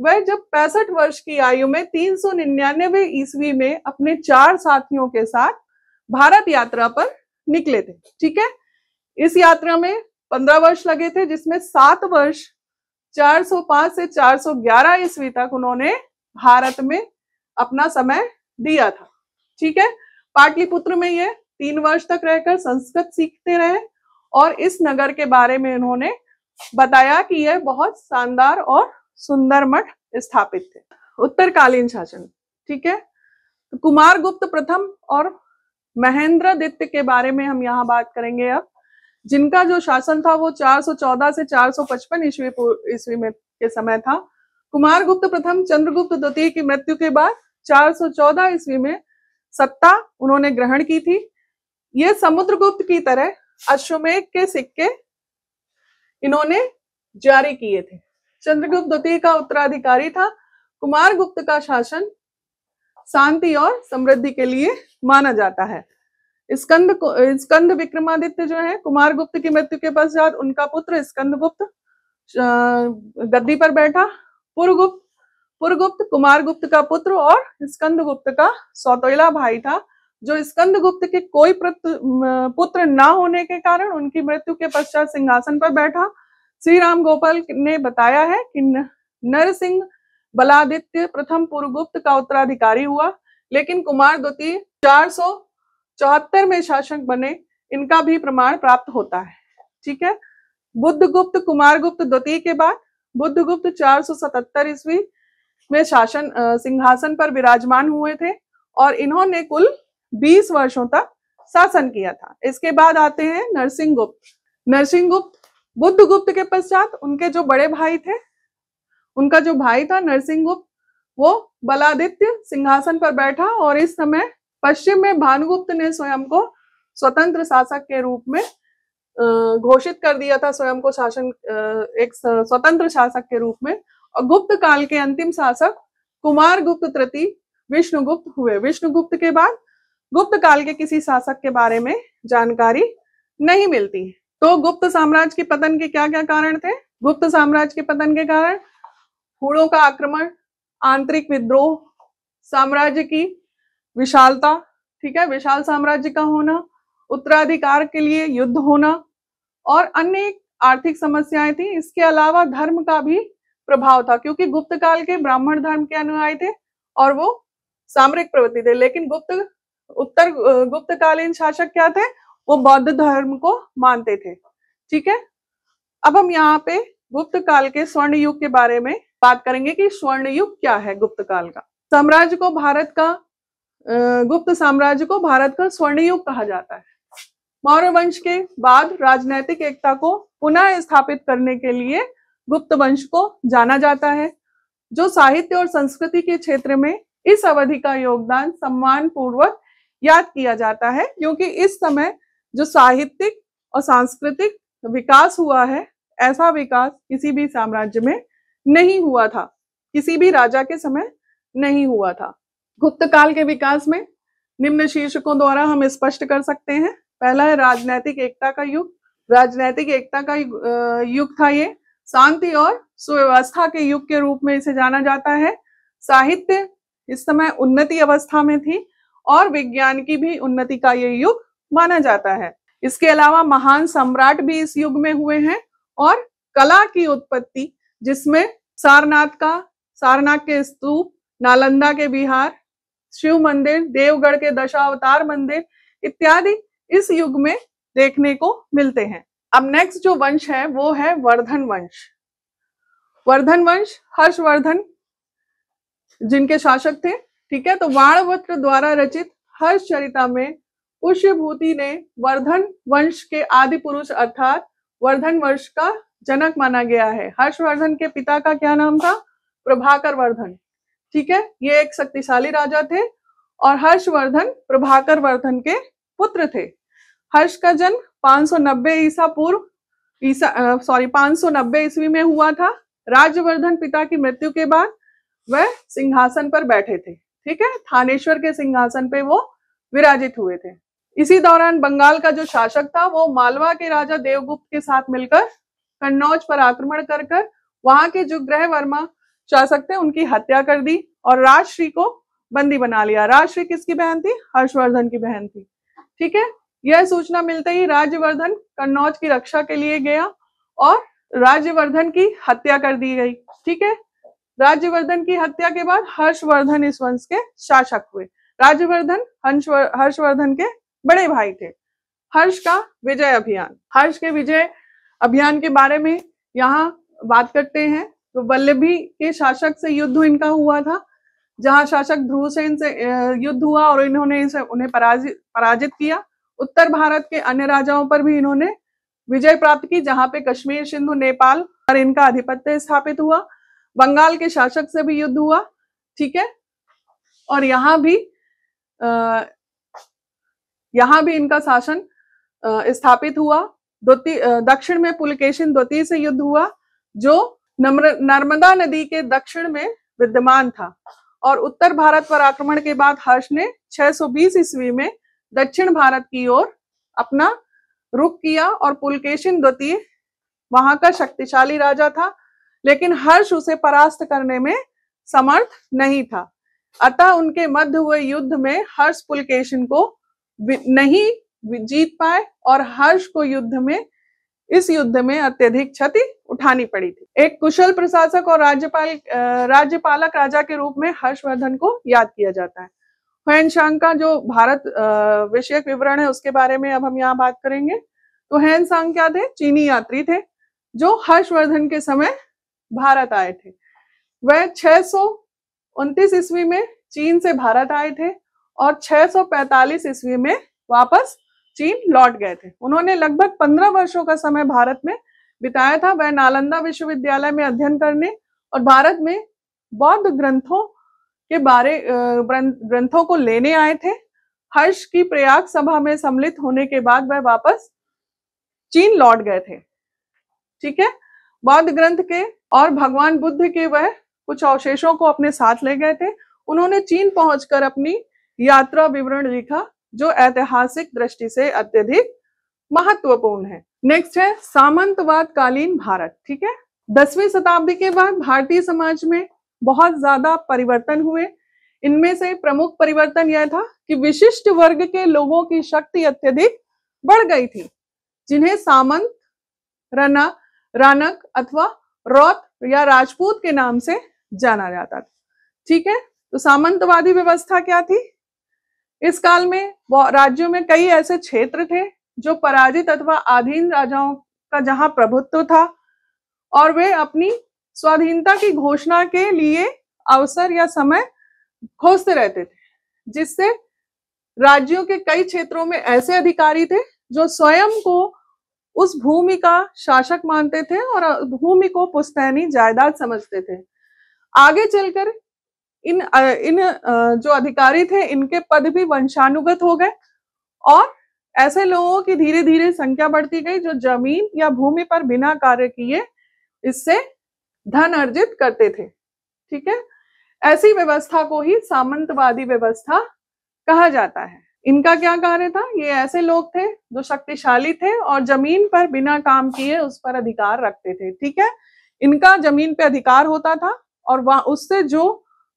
वह जब पैंसठ वर्ष की आयु में तीन सौ निन्यानवे ईस्वी में अपने चार साथियों के साथ भारत यात्रा पर निकले थे ठीक है इस यात्रा में पंद्रह वर्ष लगे थे जिसमें सात वर्ष 405 से 411 ईस्वी तक उन्होंने भारत में अपना समय दिया था ठीक है पाटलिपुत्र में ये तीन वर्ष तक रहकर संस्कृत सीखते रहे और इस नगर के बारे में उन्होंने बताया कि यह बहुत शानदार और सुंदर मठ स्थापित थे उत्तरकालीन शासन ठीक है तो कुमार गुप्त प्रथम और महेंद्र दित्य के बारे में हम यहाँ बात करेंगे अब जिनका जो शासन था वो 414 से 455 ईस्वी ईस्वी में के समय था कुमार गुप्त प्रथम चंद्रगुप्त द्वितीय की मृत्यु के बाद 414 ईस्वी में सत्ता उन्होंने ग्रहण की थी ये समुद्रगुप्त की तरह अश्वमेघ के सिक्के इन्होंने जारी किए थे चंद्रगुप्त द्वितीय का उत्तराधिकारी था कुमार गुप्त का शासन शांति और समृद्धि के लिए माना जाता है स्कंद स्कंद विक्रमादित्य जो है कुमार गुप्त की मृत्यु के पश्चात उनका पुत्र स्कंद गुप्त गद्दी पर बैठा पुरगुप्त पुरगुप्त कुमार गुप्त का पुत्र और स्कंद गुप्त का सौतेला भाई था जो स्कंद गुप्त के कोई पुत्र ना होने के कारण उनकी मृत्यु के पश्चात सिंहासन पर बैठा श्री राम गोपाल ने बताया है कि नरसिंह बलादित्य प्रथम पुरगुप्त का उत्तराधिकारी हुआ लेकिन कुमार द्वितीय चार में शासक बने इनका भी प्रमाण प्राप्त होता है ठीक है बुद्धगुप्त कुमारगुप्त द्वितीय के बाद बुद्धगुप्त 477 ईस्वी में शासन सिंहासन पर विराजमान हुए थे और इन्होंने कुल 20 वर्षों तक शासन किया था इसके बाद आते हैं नरसिंह गुप्त नरसिंह गुप्त बुद्धगुप्त के पश्चात उनके जो बड़े भाई थे उनका जो भाई था नरसिंह गुप्त वो बलादित्य सिंहासन पर बैठा और इस समय पश्चिम में भानुगुप्त ने स्वयं को स्वतंत्र शासक के रूप में घोषित कर दिया था स्वयं को शासन एक स्वतंत्र शासक के रूप में और गुप्त काल के अंतिम शासक कुमार गुप्त तृतीय विष्णुगुप्त हुए विष्णुगुप्त के बाद गुप्त काल के किसी शासक के बारे में जानकारी नहीं मिलती है तो गुप्त साम्राज्य के पतन के क्या क्या कारण थे गुप्त साम्राज्य के पतन के कारण हुड़ों का आक्रमण आंतरिक विद्रोह साम्राज्य की विशालता ठीक है विशाल साम्राज्य का होना उत्तराधिकार के लिए युद्ध होना और अन्य आर्थिक समस्याएं थी इसके अलावा धर्म का भी प्रभाव था क्योंकि गुप्त काल के ब्राह्मण धर्म के अनुयायी थे और वो सामरिक प्रवृत्ति थे लेकिन गुप्त उत्तर गुप्तकालीन शासक क्या थे वो बौद्ध धर्म को मानते थे ठीक है अब हम यहाँ पे गुप्त काल के स्वर्ण युग के बारे में बात करेंगे कि स्वर्ण युग क्या है गुप्त काल का साम्राज्य को भारत का गुप्त साम्राज्य को भारत का स्वर्ण युग कहा जाता है मौर्य वंश के बाद राजनैतिक एकता को पुनः स्थापित करने के लिए गुप्त वंश को जाना जाता है जो साहित्य और संस्कृति के क्षेत्र में इस अवधि का योगदान सम्मान पूर्वक याद किया जाता है क्योंकि इस समय जो साहित्यिक और सांस्कृतिक विकास हुआ है ऐसा विकास किसी भी साम्राज्य में नहीं हुआ था किसी भी राजा के समय नहीं हुआ था गुप्त काल के विकास में निम्न शीर्षकों द्वारा हम स्पष्ट कर सकते हैं पहला है राजनैतिक एकता का युग राजनैतिक एकता का युग था ये शांति और सुव्यवस्था के युग के रूप में इसे जाना जाता है साहित्य इस समय उन्नति अवस्था में थी और विज्ञान की भी उन्नति का ये युग माना जाता है इसके अलावा महान सम्राट भी इस युग में हुए हैं और कला की उत्पत्ति जिसमें सारनाथ का सारनाथ के स्तूप नालंदा के बिहार शिव मंदिर देवगढ़ के दशावतार मंदिर इत्यादि इस युग में देखने को मिलते हैं अब नेक्स्ट जो वंश है वो है वर्धन वंश वर्धन वंश हर्षवर्धन जिनके शासक थे ठीक है तो वाणवत्र द्वारा रचित हर्ष चरिता में पुष्यभूति ने वर्धन वंश के आदि पुरुष अर्थात वर्धन वंश का जनक माना गया है हर्षवर्धन के पिता का क्या नाम था प्रभाकर वर्धन ठीक है ये एक शक्तिशाली राजा थे और हर्षवर्धन प्रभाकर वर्धन के पुत्र थे हर्ष का जन्म 590 ईसा पूर्व ईसा सॉरी 590 ईस्वी में हुआ था राज्यवर्धन पिता की मृत्यु के बाद वह सिंहासन पर बैठे थे ठीक है थानेश्वर के सिंहासन पे वो विराजित हुए थे इसी दौरान बंगाल का जो शासक था वो मालवा के राजा देवगुप्त के साथ मिलकर कन्नौज पर आक्रमण कर कर वहां के जो ग्रह वर्मा शासक थे उनकी हत्या कर दी और राजश्री को बंदी बना लिया राजश्री किसकी बहन थी हर्षवर्धन की बहन थी ठीक है यह सूचना मिलते ही राज्यवर्धन कन्नौज की रक्षा के लिए गया और राज्यवर्धन की हत्या कर दी गई ठीक है राज्यवर्धन की हत्या के बाद हर्षवर्धन इस वंश के शासक हुए राज्यवर्धन हर्षवर्धन के बड़े भाई थे हर्ष का विजय अभियान हर्ष के विजय अभियान के बारे में यहाँ बात करते हैं तो वल्लभी के शासक से युद्ध इनका हुआ था जहाँ शासक ध्रुवसेन से युद्ध हुआ और इन्होंने इसे उन्हें पराजित पराजित किया उत्तर भारत के अन्य राजाओं पर भी इन्होंने विजय प्राप्त की जहाँ पे कश्मीर सिंधु नेपाल पर इनका आधिपत्य स्थापित हुआ बंगाल के शासक से भी युद्ध हुआ ठीक है और यहाँ भी यहाँ भी इनका शासन स्थापित हुआ दक्षिण में पुलकेशिन द्वितीय से युद्ध हुआ जो नर्मदा नदी के दक्षिण में विद्यमान था और उत्तर भारत पर आक्रमण के बाद हर्ष ने 620 ईस्वी में दक्षिण भारत की ओर अपना रुख किया और पुलकेशिन द्वितीय वहां का शक्तिशाली राजा था लेकिन हर्ष उसे परास्त करने में समर्थ नहीं था अतः उनके मध्य हुए युद्ध में हर्ष पुलकेशिन को नहीं जीत पाए और हर्ष को युद्ध में इस युद्ध में अत्यधिक क्षति उठानी पड़ी थी एक कुशल प्रशासक और राज्यपाल राज्यपालक राजा के रूप में हर्षवर्धन को याद किया जाता है हुएनशांग का जो भारत विषयक विवरण है उसके बारे में अब हम यहाँ बात करेंगे तो हैंग क्या थे चीनी यात्री थे जो हर्षवर्धन के समय भारत आए थे वह छह ईस्वी में चीन से भारत आए थे और 645 ईस्वी में वापस चीन लौट गए थे उन्होंने लगभग 15 वर्षों का समय भारत में बिताया था वह नालंदा विश्वविद्यालय में अध्ययन करने और भारत में बौद्ध ग्रंथों के बारे ग्रंथों को लेने आए थे हर्ष की प्रयाग सभा में सम्मिलित होने के बाद वह वापस चीन लौट गए थे ठीक है बौद्ध ग्रंथ के और भगवान बुद्ध के वह कुछ अवशेषों को अपने साथ ले गए थे उन्होंने चीन पहुंचकर अपनी यात्रा विवरण लिखा जो ऐतिहासिक दृष्टि से अत्यधिक महत्वपूर्ण है नेक्स्ट है सामंतवाद कालीन भारत ठीक है दसवीं शताब्दी के बाद भारतीय समाज में बहुत ज्यादा परिवर्तन हुए इनमें से प्रमुख परिवर्तन यह था कि विशिष्ट वर्ग के लोगों की शक्ति अत्यधिक बढ़ गई थी जिन्हें सामंत रना रानक अथवा रौत या राजपूत के नाम से जाना जाता था ठीक है तो सामंतवादी व्यवस्था क्या थी इस काल में राज्यों में कई ऐसे क्षेत्र थे जो पराजित अथवा आधीन राजाओं का जहां प्रभुत्व था और वे अपनी स्वाधीनता की घोषणा के लिए अवसर या समय खोजते रहते थे जिससे राज्यों के कई क्षेत्रों में ऐसे अधिकारी थे जो स्वयं को उस भूमि का शासक मानते थे और भूमि को पुस्तैनी जायदाद समझते थे आगे चलकर इन इन जो अधिकारी थे इनके पद भी वंशानुगत हो गए और ऐसे लोगों की धीरे धीरे संख्या बढ़ती गई जो जमीन या भूमि पर बिना कार्य किए इससे धन अर्जित करते थे ठीक है ऐसी व्यवस्था को ही सामंतवादी व्यवस्था कहा जाता है इनका क्या कार्य था ये ऐसे लोग थे जो शक्तिशाली थे और जमीन पर बिना काम किए उस पर अधिकार रखते थे ठीक है इनका जमीन पे अधिकार होता था और वहां उससे जो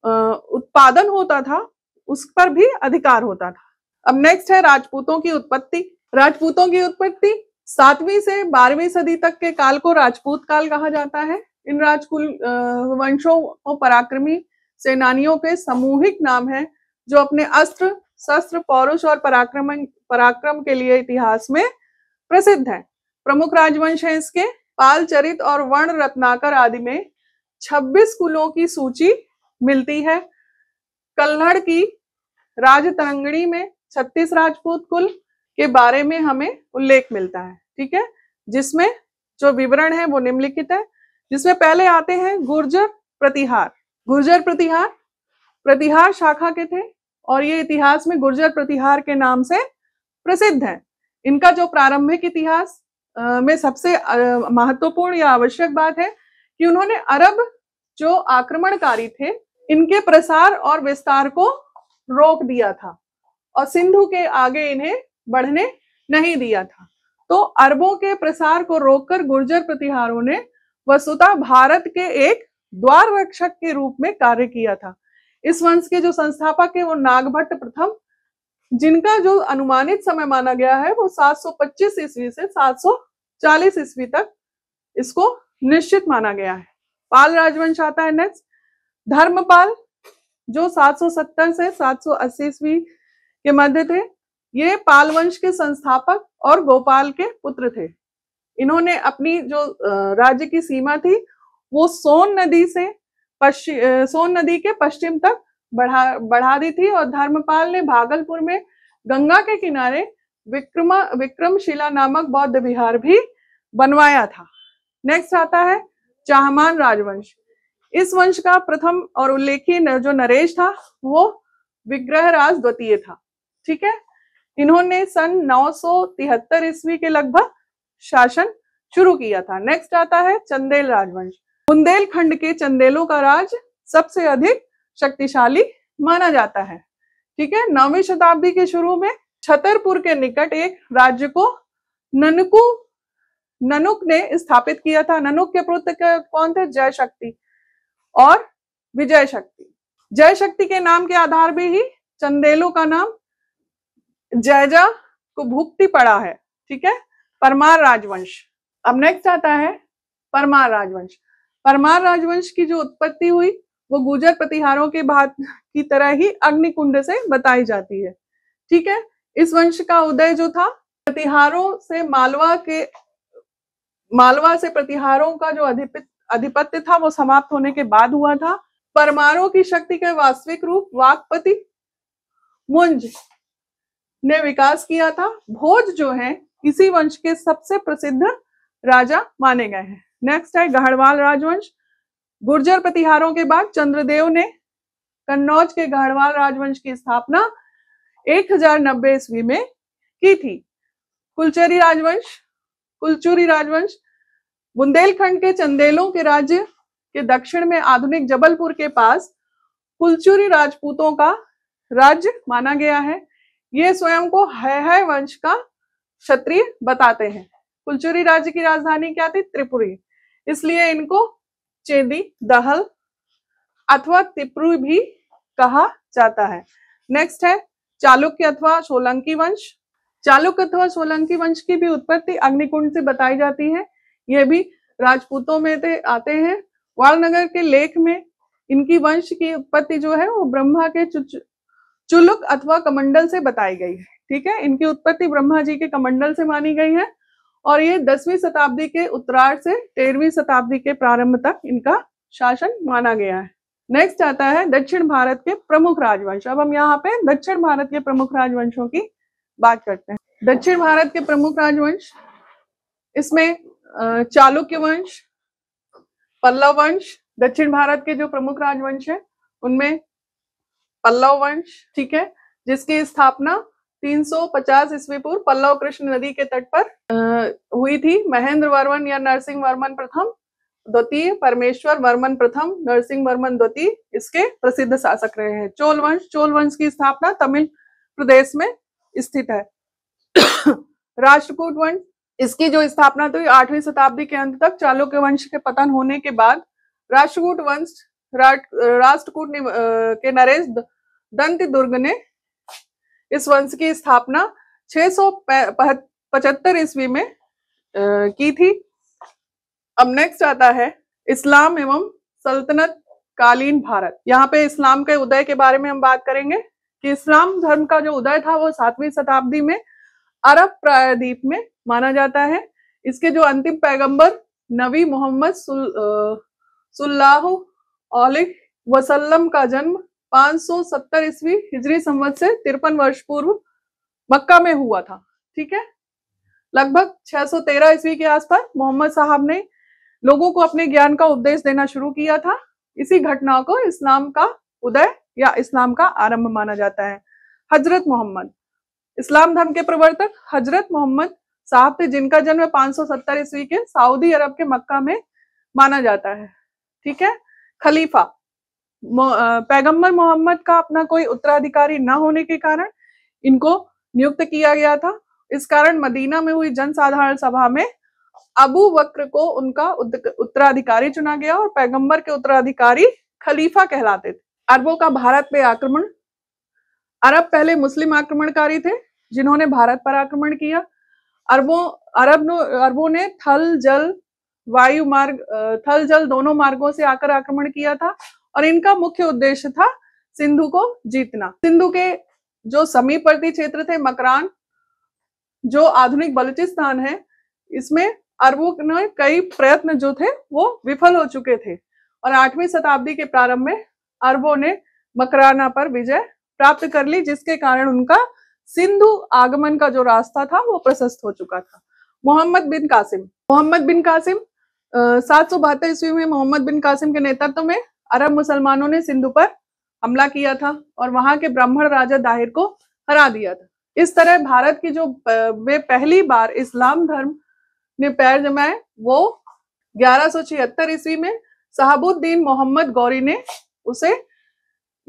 उत्पादन होता था उस पर भी अधिकार होता था अब नेक्स्ट है राजपूतों की उत्पत्ति राजपूतों की उत्पत्ति सातवीं से बारहवीं सदी तक के काल को राजपूत काल कहा जाता है इन राजकुल वंशों और पराक्रमी सेनानियों के सामूहिक नाम है जो अपने अस्त्र शस्त्र पौरुष और पराक्रम पराक्रम के लिए इतिहास में प्रसिद्ध है प्रमुख राजवंश है इसके पाल चरित और वर्ण रत्नाकर आदि में 26 कुलों की सूची मिलती है कल्हड़ की राजतरंगिणी में छत्तीस राजपूत कुल के बारे में हमें उल्लेख मिलता है ठीक है जिसमें जो विवरण है वो निम्नलिखित है जिसमें पहले आते हैं गुर्जर प्रतिहार गुर्जर प्रतिहार प्रतिहार शाखा के थे और ये इतिहास में गुर्जर प्रतिहार के नाम से प्रसिद्ध है इनका जो प्रारंभिक इतिहास में सबसे महत्वपूर्ण या आवश्यक बात है कि उन्होंने अरब जो आक्रमणकारी थे इनके प्रसार और विस्तार को रोक दिया था और सिंधु के आगे इन्हें बढ़ने नहीं दिया था तो अरबों के प्रसार को रोककर गुर्जर प्रतिहारों ने वसुता भारत के एक द्वार रक्षक के रूप में कार्य किया था इस वंश के जो संस्थापक है वो नागभट्ट प्रथम जिनका जो अनुमानित समय माना गया है वो 725 ईस्वी से 740 ईस्वी तक इसको निश्चित माना गया है पाल राजवंश आता है नेक्स्ट धर्मपाल जो 770 से 780 ईस्वी के मध्य थे ये पाल वंश के संस्थापक और गोपाल के पुत्र थे इन्होंने अपनी जो राज्य की सीमा थी वो सोन नदी से पश्चिम सोन नदी के पश्चिम तक बढ़ा बढ़ा दी थी और धर्मपाल ने भागलपुर में गंगा के किनारे विक्रमा विक्रमशिला नामक बौद्ध विहार भी बनवाया था नेक्स्ट आता है चाहमान राजवंश इस वंश का प्रथम और उल्लेखीय जो नरेश था वो विग्रहराज द्वितीय था ठीक है इन्होंने सन 973 ईस्वी के लगभग शासन शुरू किया था नेक्स्ट आता है चंदेल राजवंश बुंदेलखंड के चंदेलों का राज सबसे अधिक शक्तिशाली माना जाता है ठीक है नौवीं शताब्दी के शुरू में छतरपुर के निकट एक राज्य को ननकू ननुक ने स्थापित किया था ननुक के पुत्र कौन थे जय शक्ति और विजय शक्ति जय शक्ति के नाम के आधार पर ही चंदेलो का नाम जयजा को भुक्ति पड़ा है ठीक है परमार राजवंश अब नेक्स्ट आता है परमार राजवंश परमार राजवंश की जो उत्पत्ति हुई वो गुजर प्रतिहारों के भात की तरह ही अग्निकुंड से बताई जाती है ठीक है इस वंश का उदय जो था प्रतिहारों से मालवा के मालवा से प्रतिहारों का जो अधिपित अधिपत्य था वो समाप्त होने के बाद हुआ था परमाणु की शक्ति के वास्तविक रूप वाकपति मुंज ने विकास किया था भोज जो है इसी वंश के सबसे प्रसिद्ध राजा माने गए हैं नेक्स्ट है गढ़वाल राजवंश गुर्जर प्रतिहारों के बाद चंद्रदेव ने कन्नौज के गढ़वाल राजवंश की स्थापना एक नब्बे ईस्वी में की थी कुलचेरी राजवंश कुलचुरी राजवंश बुंदेलखंड के चंदेलों के राज्य के दक्षिण में आधुनिक जबलपुर के पास कुलचुरी राजपूतों का राज्य माना गया है ये स्वयं को है, है वंश का क्षत्रिय बताते हैं कुलचुरी राज्य की राजधानी क्या थी त्रिपुरी इसलिए इनको चेंदी दहल अथवा त्रिपुरी भी कहा जाता है नेक्स्ट है चालुक्य अथवा सोलंकी वंश चालुक्य अथवा सोलंकी वंश की भी उत्पत्ति अग्निकुंड से बताई जाती है ये भी राजपूतों में थे आते हैं वालनगर के लेख में इनकी वंश की उत्पत्ति जो है वो ब्रह्मा के चुलुक अथवा कमंडल से बताई गई है ठीक है इनकी उत्पत्ति ब्रह्मा जी के कमंडल से मानी गई है और ये दसवीं शताब्दी के उत्तरार्ध से तेरहवीं शताब्दी के प्रारंभ तक इनका शासन माना गया है नेक्स्ट आता है दक्षिण भारत के प्रमुख राजवंश अब हम यहाँ पे दक्षिण भारत के प्रमुख राजवंशों की बात करते हैं दक्षिण भारत के प्रमुख राजवंश इसमें चालुक्य वंश पल्लव वंश दक्षिण भारत के जो प्रमुख राजवंश है उनमें पल्लव वंश ठीक है जिसकी स्थापना 350 ईस्वी पूर्व पल्लव कृष्ण नदी के तट पर आ, हुई थी महेंद्र वर्मन या नरसिंह वर्मन प्रथम द्वितीय परमेश्वर वर्मन प्रथम नरसिंह वर्मन द्वितीय इसके प्रसिद्ध शासक रहे हैं चोल वंश चोल वंश की स्थापना तमिल प्रदेश में स्थित है राष्ट्रकूट वंश इसकी जो स्थापना थी तो आठवीं शताब्दी के अंत तक चालुक्य वंश के पतन होने के बाद राष्ट्रकूट वंश राष्ट्रकूट के नरेश दंत दुर्ग ने इस वंश की स्थापना छह सौ पचहत्तर ईस्वी में की थी अब नेक्स्ट आता है इस्लाम एवं सल्तनत कालीन भारत यहाँ पे इस्लाम के उदय के बारे में हम बात करेंगे कि इस्लाम धर्म का जो उदय था वो सातवीं शताब्दी में अरब प्रायद्वीप में माना जाता है इसके जो अंतिम पैगंबर नबी मोहम्मद सल्लल्लाहु वसल्लम का जन्म 570 ईस्वी हिजरी संवत से तिरपन वर्ष पूर्व मक्का में हुआ था ठीक है लगभग 613 ईस्वी के आसपास मोहम्मद साहब ने लोगों को अपने ज्ञान का उपदेश देना शुरू किया था इसी घटना को इस्लाम का उदय या इस्लाम का आरंभ माना जाता है हजरत मोहम्मद इस्लाम धर्म के प्रवर्तक हजरत मोहम्मद साहब थे जिनका जन्म 570 ईस्वी के सऊदी अरब के मक्का में माना जाता है ठीक है खलीफा पैगंबर मोहम्मद का अपना कोई उत्तराधिकारी न होने के कारण इनको नियुक्त किया गया था इस कारण मदीना में हुई जनसाधारण सभा में अबू वक्र को उनका उत्तराधिकारी चुना गया और पैगंबर के उत्तराधिकारी खलीफा कहलाते थे अरबों का भारत पे आक्रमण अरब पहले मुस्लिम आक्रमणकारी थे जिन्होंने भारत पर आक्रमण किया अरबों अरब अरबों ने थल जल वायु मार्ग थल जल दोनों मार्गों से आकर आक्रमण किया था और इनका मुख्य उद्देश्य था सिंधु को जीतना सिंधु के जो समीपवर्ती क्षेत्र थे मकरान जो आधुनिक बलूचिस्तान है इसमें अरबों ने कई प्रयत्न जो थे वो विफल हो चुके थे और आठवीं शताब्दी के प्रारंभ में अरबों ने मकराना पर विजय प्राप्त कर ली जिसके कारण उनका सिंधु आगमन का जो रास्ता था वो प्रशस्त हो चुका था मोहम्मद बिन कासिम मोहम्मद बिन कासिम सात सौ बहत्तर ईस्वी में मोहम्मद बिन कासिम के नेतृत्व में अरब मुसलमानों ने सिंधु पर हमला किया था और वहां के ब्राह्मण राजा दाहिर को हरा दिया था इस तरह भारत की जो वे पहली बार इस्लाम धर्म ने पैर जमाए वो छिहत्तर ईस्वी में साहबुद्दीन मोहम्मद गौरी ने उसे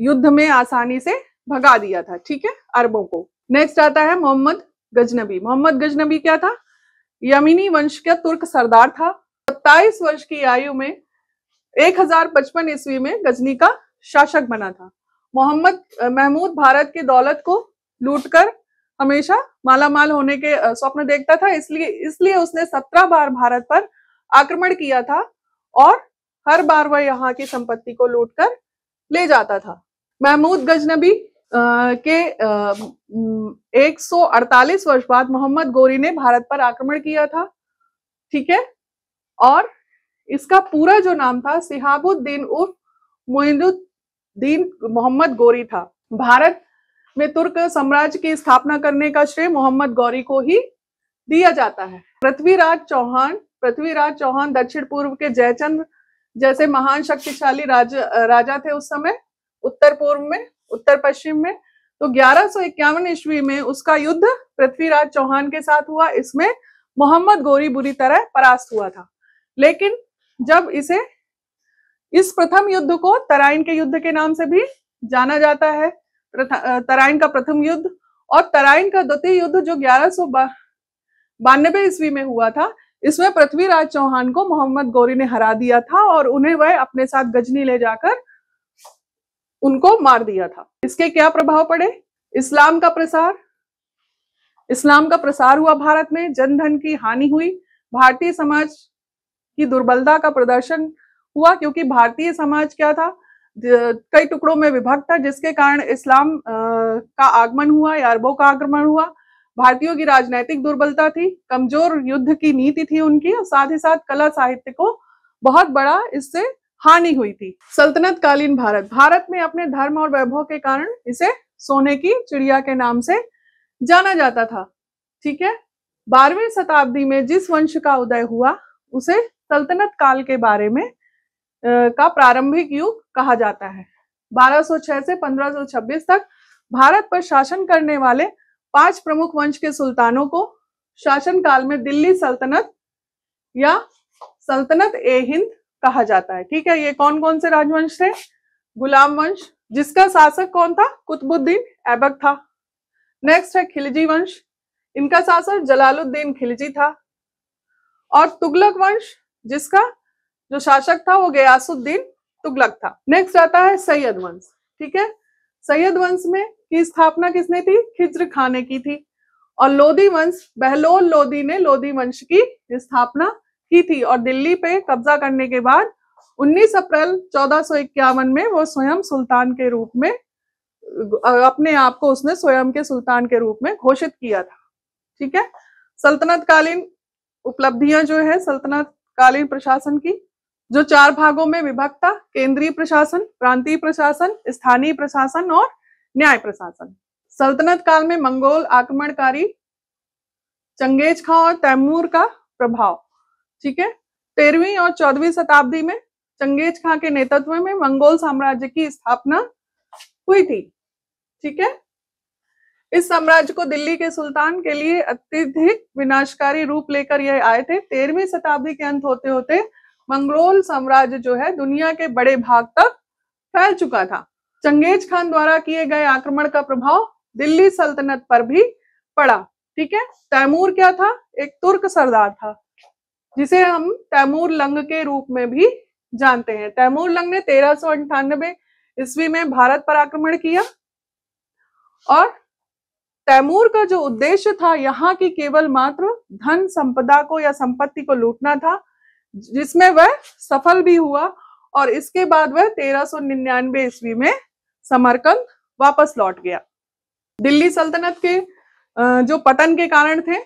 युद्ध में आसानी से भगा दिया था ठीक है अरबों को नेक्स्ट आता है मोहम्मद गजनबी मोहम्मद गजनबी क्या था यमिनी वंश का तुर्क सरदार था सत्ताईस वर्ष की आयु में 1055 ईस्वी में गजनी का शासक बना था मोहम्मद महमूद भारत के दौलत को लूटकर हमेशा मालामाल होने के स्वप्न देखता था इसलिए इसलिए उसने सत्रह बार भारत पर आक्रमण किया था और हर बार वह यहाँ की संपत्ति को लूटकर ले जाता था महमूद गजनबी के 148 वर्ष बाद मोहम्मद गोरी ने भारत पर आक्रमण किया था ठीक है और इसका पूरा जो नाम था सिहाबुद्दीन उर्फ मोहिंदुद्दीन मोहम्मद गोरी था भारत में तुर्क साम्राज्य की स्थापना करने का श्रेय मोहम्मद गौरी को ही दिया जाता है पृथ्वीराज चौहान पृथ्वीराज चौहान दक्षिण पूर्व के जयचंद जैसे महान शक्तिशाली राज, राजा थे उस समय उत्तर पूर्व में उत्तर पश्चिम में तो ग्यारह इक्यावन ईस्वी में उसका युद्ध पृथ्वीराज चौहान के साथ हुआ इसमें मोहम्मद गोरी बुरी तरह परास्त हुआ था लेकिन जब इसे इस प्रथम युद्ध को तराइन के युद्ध के नाम से भी जाना जाता है तराइन का प्रथम युद्ध और तराइन का द्वितीय युद्ध जो ग्यारह सौ बानबे ईस्वी में हुआ था इसमें पृथ्वीराज चौहान को मोहम्मद गौरी ने हरा दिया था और उन्हें वह अपने साथ गजनी ले जाकर उनको मार दिया था इसके क्या प्रभाव पड़े इस्लाम का प्रसार इस्लाम का प्रसार हुआ भारत में जनधन की हानि हुई भारतीय समाज की दुर्बलता का प्रदर्शन हुआ क्योंकि भारतीय समाज क्या था कई टुकड़ों में विभक्त था जिसके कारण इस्लाम का आगमन हुआ या अरबों का आक्रमण हुआ भारतीयों की राजनैतिक दुर्बलता थी कमजोर युद्ध की नीति थी उनकी और साथ ही साथ कला साहित्य को बहुत बड़ा इससे हानि हुई थी सल्तनत कालीन भारत भारत में अपने धर्म और वैभव के कारण इसे सोने की चिड़िया के नाम से जाना जाता था ठीक है बारहवीं शताब्दी में जिस वंश का उदय हुआ उसे सल्तनत काल के बारे में आ, का प्रारंभिक युग कहा जाता है 1206 से 1526 तक भारत पर शासन करने वाले पांच प्रमुख वंश के सुल्तानों को शासन काल में दिल्ली सल्तनत या सल्तनत ए हिंद कहा जाता है ठीक है ये कौन कौन से राजवंश थे गुलाम वंश जिसका शासक कौन था कुतुबुद्दीन ऐबक था नेक्स्ट है खिलजी वंश इनका शासक जलालुद्दीन खिलजी था और तुगलक वंश जिसका जो शासक था वो गयासुद्दीन तुगलक था नेक्स्ट आता है सैयद वंश ठीक है सैयद वंश में की स्थापना किसने थी खिज्र खाने की थी और लोधी वंश बहलोल लोधी ने लोधी वंश की स्थापना की थी और दिल्ली पे कब्जा करने के बाद 19 अप्रैल चौदह में वो स्वयं सुल्तान के रूप में अपने आप को उसने स्वयं के सुल्तान के रूप में घोषित किया था ठीक है सल्तनतकालीन उपलब्धियां जो है सल्तनत कालीन प्रशासन की जो चार भागों में विभक्त था केंद्रीय प्रशासन प्रांतीय प्रशासन स्थानीय प्रशासन और न्याय प्रशासन सल्तनत काल में मंगोल आक्रमणकारी चंगेज खां और तैमूर का प्रभाव ठीक है तेरहवीं और चौदहवीं शताब्दी में चंगेज खां के नेतृत्व में मंगोल साम्राज्य की स्थापना हुई थी ठीक है इस साम्राज्य को दिल्ली के सुल्तान के लिए अत्यधिक विनाशकारी रूप लेकर यह आए थे तेरहवीं शताब्दी के अंत होते होते मंगोल साम्राज्य जो है दुनिया के बड़े भाग तक फैल चुका था चंगेज खान द्वारा किए गए आक्रमण का प्रभाव दिल्ली सल्तनत पर भी पड़ा ठीक है तैमूर क्या था एक तुर्क सरदार था जिसे हम तैमूर लंग के रूप में भी जानते हैं तैमूर लंग ने तेरह सौ अंठानबे ईस्वी में भारत पर आक्रमण किया और तैमूर का जो उद्देश्य था यहाँ की केवल मात्र धन संपदा को या संपत्ति को लूटना था जिसमें वह सफल भी हुआ और इसके बाद वह तेरह 1399 ईस्वी में समरकंद वापस लौट गया दिल्ली सल्तनत के जो पतन के कारण थे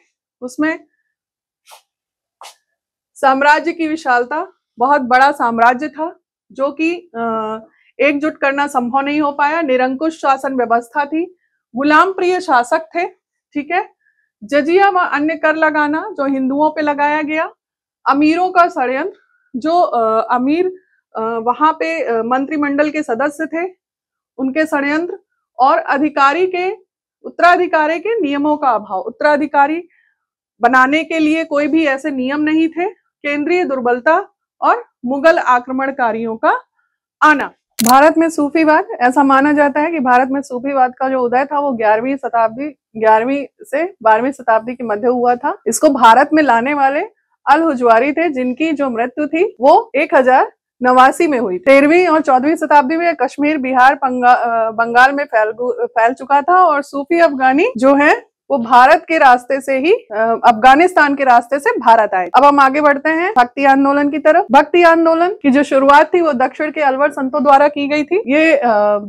उसमें साम्राज्य की विशालता बहुत बड़ा साम्राज्य था जो कि एकजुट करना संभव नहीं हो पाया निरंकुश शासन व्यवस्था थी गुलाम प्रिय शासक थे ठीक है जजिया व अन्य कर लगाना जो हिंदुओं पे लगाया गया अमीरों का षडयंत्र जो अमीर वहां पे मंत्रिमंडल के सदस्य थे उनके षडयंत्र और अधिकारी के उत्तराधिकारी के नियमों का अभाव उत्तराधिकारी बनाने के लिए कोई भी ऐसे नियम नहीं थे केंद्रीय दुर्बलता और मुगल आक्रमणकारियों का आना भारत में सूफीवाद ऐसा माना जाता है कि भारत में सूफीवाद का जो उदय था वो ग्यारहवीं शताब्दी ग्यारहवीं से बारहवीं शताब्दी के मध्य हुआ था इसको भारत में लाने वाले अल हुजवारी थे जिनकी जो मृत्यु थी वो एक हजार नवासी में हुई तेरहवीं और चौदहवीं शताब्दी में कश्मीर बिहार बंगाल में फैल फैल चुका था और सूफी अफगानी जो है वो भारत के रास्ते से ही अफगानिस्तान के रास्ते से भारत आए अब हम आगे बढ़ते हैं भक्ति आंदोलन की तरफ भक्ति आंदोलन की जो शुरुआत थी वो दक्षिण के अलवर संतों द्वारा की गई थी ये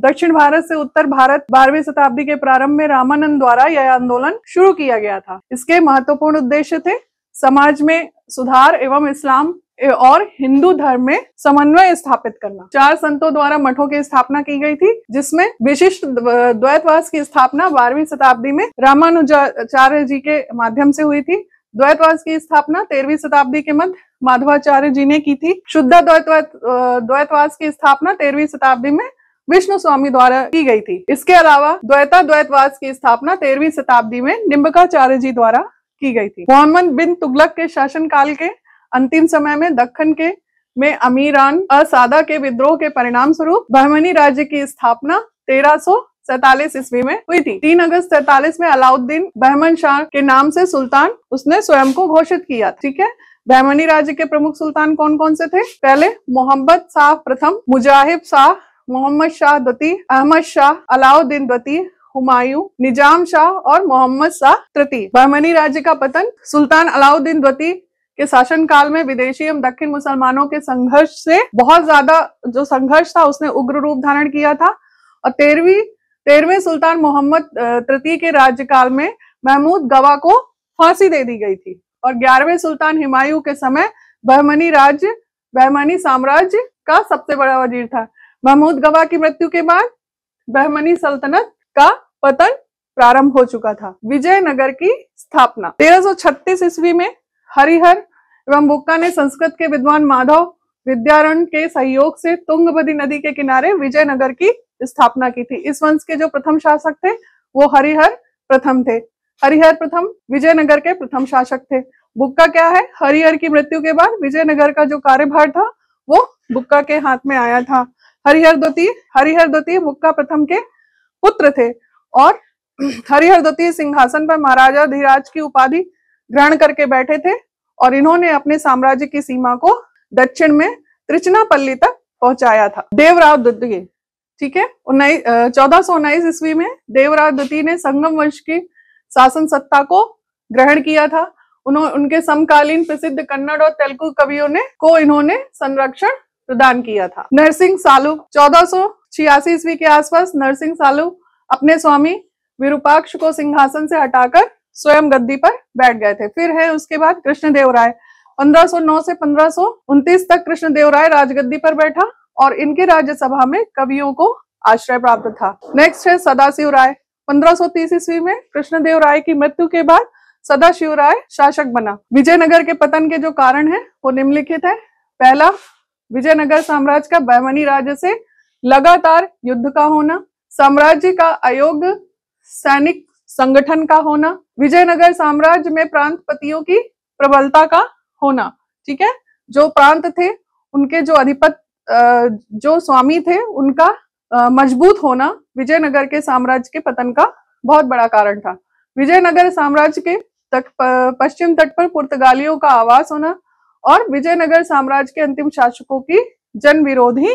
दक्षिण भारत से उत्तर भारत बारहवीं शताब्दी के प्रारंभ में रामानंद द्वारा यह आंदोलन शुरू किया गया था इसके महत्वपूर्ण उद्देश्य थे समाज में सुधार एवं इस्लाम और हिंदू धर्म में समन्वय स्थापित करना चार संतों द्वारा मठों की स्थापना की गई थी जिसमें विशिष्ट द्वैतवास की स्थापना बारहवीं शताब्दी में रामानुजाचार्य जी के माध्यम से हुई थी द्वैतवास की स्थापना तेरहवीं शताब्दी के मध्य माधवाचार्य जी ने की थी शुद्ध द्वैतवाद द्वैतवास की स्थापना तेरहवीं शताब्दी में विष्णु स्वामी द्वारा की गई थी इसके अलावा द्वैता द्वैतवास की स्थापना तेरहवीं शताब्दी में निम्बकाचार्य जी द्वारा की गई थी मोहम्मद बिन तुगलक के शासनकाल के अंतिम समय में दखन के में अमीरान असादा के विद्रोह के परिणाम स्वरूप बहमनी राज्य की स्थापना तेरह सैतालीस ईस्वी में हुई थी तीन अगस्त सैतालीस में अलाउद्दीन बहमन शाह के नाम से सुल्तान उसने स्वयं को घोषित किया ठीक है बहमनी राज्य के प्रमुख सुल्तान कौन कौन से थे पहले मोहम्मद शाह प्रथम मुजाहिब शाह मोहम्मद शाह द्वितीय अहमद शाह अलाउद्दीन द्वितीय हुमायूं निजाम शाह और मोहम्मद शाह तृतीय बहमनी राज्य का पतन सुल्तान अलाउद्दीन द्वितीय के शासन काल में विदेशी एवं दक्षिण मुसलमानों के संघर्ष से बहुत ज्यादा जो संघर्ष था उसने उग्र रूप धारण किया था और तेरहवीं तेरहवें सुल्तान मोहम्मद तृतीय के राज्यकाल में महमूद गवा को फांसी दे दी गई थी और ग्यारहवें सुल्तान हिमायू के समय बहमनी राज्य बहमनी साम्राज्य का सबसे बड़ा वजीर था महमूद गवा की मृत्यु के बाद बहमनी सल्तनत का पतन प्रारंभ हो चुका था विजयनगर की स्थापना 1336 ईस्वी में हरिहर एवं बुक्का ने संस्कृत के विद्वान माधव विद्यारण के सहयोग से तुंगभदी नदी के किनारे विजयनगर की स्थापना की थी इस वंश के जो प्रथम शासक थे वो हरिहर प्रथम थे हरिहर प्रथम विजयनगर के प्रथम शासक थे बुक्का क्या है हरिहर की मृत्यु के बाद विजयनगर का जो कार्यभार था वो बुक्का के हाथ में आया था हरिहर द्वितीय हरिहर द्वितीय बुक्का प्रथम के पुत्र थे और हरिहर द्वितीय सिंहासन पर महाराजा धीराज की उपाधि ग्रहण करके बैठे थे और इन्होंने अपने साम्राज्य की सीमा को दक्षिण में त्रिचनापल्ली तक पहुंचाया था देवराव द्वितीय ठीक है उन्नीस चौदह सौ उन्नीस ईस्वी में देवराव द्वितीय ने संगम वंश की शासन सत्ता को ग्रहण किया था उन्होंने उनके समकालीन प्रसिद्ध कन्नड़ और तेलुगु कवियों ने को इन्होंने संरक्षण प्रदान किया था नरसिंह सालू चौदह सौ छियासी ईस्वी के आसपास नरसिंह सालू अपने स्वामी विरूपाक्ष को सिंहासन से हटाकर स्वयं गद्दी पर बैठ गए थे फिर है उसके बाद कृष्णदेव राय 1509 से पंद्रह तक कृष्णदेव राय राजगद्दी पर बैठा और इनके राज्यसभा में कवियों को आश्रय प्राप्त था नेक्स्ट है सदाशिव राय 1530 ईस्वी में कृष्णदेव राय की मृत्यु के बाद सदाशिव राय शासक बना विजयनगर के पतन के जो कारण है वो निम्नलिखित है पहला विजयनगर साम्राज्य का बैमनी राज्य से लगातार युद्ध का होना साम्राज्य का अयोग्य सैनिक संगठन का होना विजयनगर साम्राज्य में प्रांत पतियों की प्रबलता का होना ठीक है जो प्रांत थे उनके जो अधिपत जो स्वामी थे उनका मजबूत होना विजयनगर के साम्राज्य के पतन का बहुत बड़ा कारण था विजयनगर साम्राज्य के तट पश्चिम तट पर पुर्तगालियों का आवास होना और विजयनगर साम्राज्य के अंतिम शासकों की जन विरोधी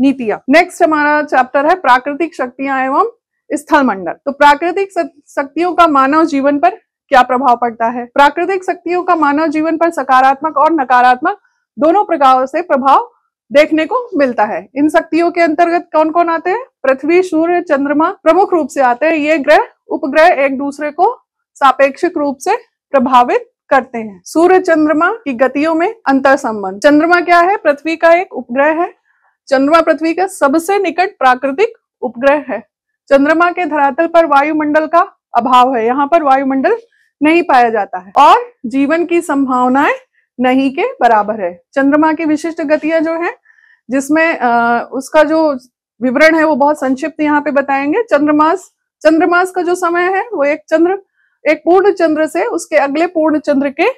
नीतियां नेक्स्ट हमारा चैप्टर है प्राकृतिक शक्तियां एवं स्थल मंडल तो प्राकृतिक शक्तियों का मानव जीवन पर क्या प्रभाव पड़ता है प्राकृतिक शक्तियों का मानव जीवन पर सकारात्मक और नकारात्मक दोनों प्रकार से प्रभाव देखने को मिलता है इन शक्तियों के अंतर्गत कौन कौन आते हैं पृथ्वी सूर्य चंद्रमा प्रमुख रूप से आते हैं ये ग्रह उपग्रह एक दूसरे को सापेक्षिक रूप से प्रभावित करते हैं सूर्य चंद्रमा की गतियों में अंतर संबंध चंद्रमा क्या है पृथ्वी का एक उपग्रह है चंद्रमा पृथ्वी का सबसे निकट प्राकृतिक उपग्रह है चंद्रमा के धरातल पर वायुमंडल का अभाव है यहाँ पर वायुमंडल नहीं पाया जाता है और जीवन की संभावनाएं नहीं के बराबर है चंद्रमा की विशिष्ट गतियां जो है जिसमें उसका जो विवरण है वो बहुत संक्षिप्त यहाँ पे बताएंगे चंद्रमास चंद्रमास का जो समय है वो एक चंद्र एक पूर्ण चंद्र से उसके अगले पूर्ण चंद्र के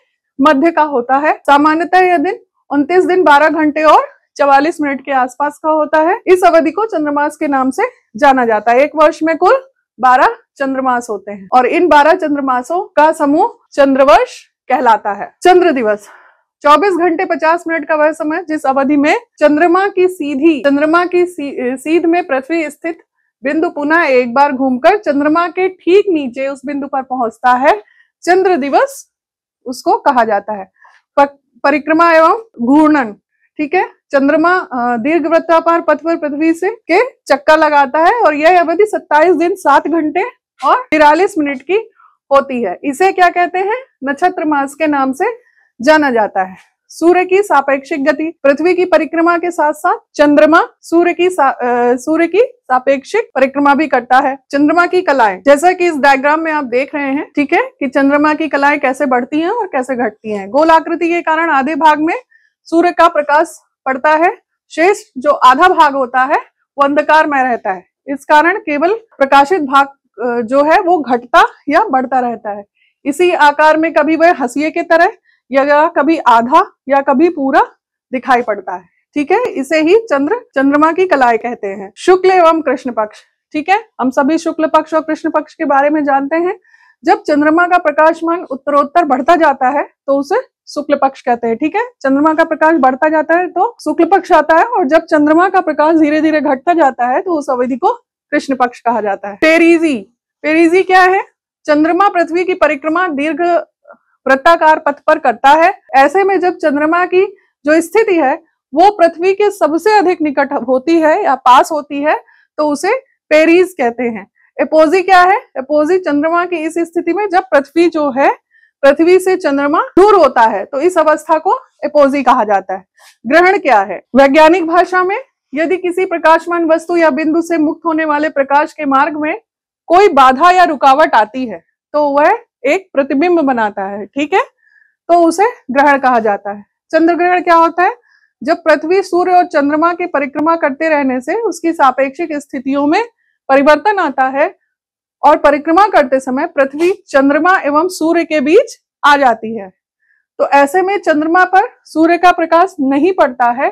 मध्य का होता है सामान्यतः यह दिन उनतीस दिन बारह घंटे और चवालीस मिनट के आसपास का होता है इस अवधि को चंद्रमास के नाम से जाना जाता है एक वर्ष में कुल बारह चंद्रमास होते हैं और इन बारह चंद्रमासों का समूह चंद्रवर्ष कहलाता है चंद्र दिवस 24 घंटे 50 मिनट का वह समय जिस अवधि में चंद्रमा की सीधी चंद्रमा की सी, सीध में पृथ्वी स्थित बिंदु पुनः एक बार घूमकर चंद्रमा के ठीक नीचे उस बिंदु पर पहुंचता है चंद्र दिवस उसको कहा जाता है परिक्रमा एवं घूर्णन ठीक है चंद्रमा दीर्घ वृत्तापार पथ पर पृथ्वी से के चक्कर लगाता है और यह अवधि 27 दिन 7 घंटे और तिरालीस मिनट की होती है इसे क्या कहते हैं नक्षत्र मास के नाम से जाना जाता है सूर्य की सापेक्षिक गति पृथ्वी की परिक्रमा के साथ साथ चंद्रमा सूर्य की सूर्य की सापेक्षिक परिक्रमा भी करता है चंद्रमा की कलाएं जैसा कि इस डायग्राम में आप देख रहे हैं ठीक है कि चंद्रमा की कलाएं कैसे बढ़ती हैं और कैसे घटती हैं गोल आकृति के कारण आधे भाग में सूर्य का प्रकाश पड़ता है शेष जो आधा भाग होता है वो अंधकार में रहता है इस कारण केवल प्रकाशित भाग जो है वो घटता या बढ़ता रहता है इसी आकार में कभी वह हसीिए की तरह या कभी आधा या कभी पूरा दिखाई पड़ता है ठीक है इसे ही चंद्र चंद्रमा की कलाएं कहते हैं शुक्ल एवं कृष्ण पक्ष ठीक है हम सभी शुक्ल पक्ष और कृष्ण पक्ष के बारे में जानते हैं जब चंद्रमा का प्रकाशमान उत्तरोत्तर बढ़ता जाता है तो उसे शुक्ल पक्ष कहते हैं ठीक है चंद्रमा का प्रकाश बढ़ता जाता है तो शुक्ल पक्ष आता है और जब चंद्रमा का प्रकाश धीरे धीरे घटता जाता है तो उस अवधि को कृष्ण पक्ष कहा जाता है पेरीजी पेरीजी क्या है चंद्रमा पृथ्वी की परिक्रमा दीर्घ वृत्ताकार पथ पर करता है ऐसे में जब चंद्रमा की जो स्थिति है वो पृथ्वी के सबसे अधिक निकट होती है या पास होती है तो उसे पेरीज कहते हैं एपोजी क्या है एपोजी चंद्रमा की इस स्थिति में जब पृथ्वी जो है पृथ्वी से चंद्रमा दूर होता है तो इस अवस्था को एपोजी कहा जाता है ग्रहण क्या है वैज्ञानिक भाषा में यदि किसी प्रकाशमान वस्तु या बिंदु से मुक्त होने वाले प्रकाश के मार्ग में कोई बाधा या रुकावट आती है तो वह एक प्रतिबिंब बनाता है ठीक है तो उसे ग्रहण कहा जाता है चंद्र ग्रहण क्या होता है जब पृथ्वी सूर्य और चंद्रमा के परिक्रमा करते रहने से उसकी सापेक्षिक स्थितियों में परिवर्तन आता है और परिक्रमा करते समय पृथ्वी चंद्रमा एवं सूर्य के बीच आ जाती है तो ऐसे में चंद्रमा पर सूर्य का प्रकाश नहीं पड़ता है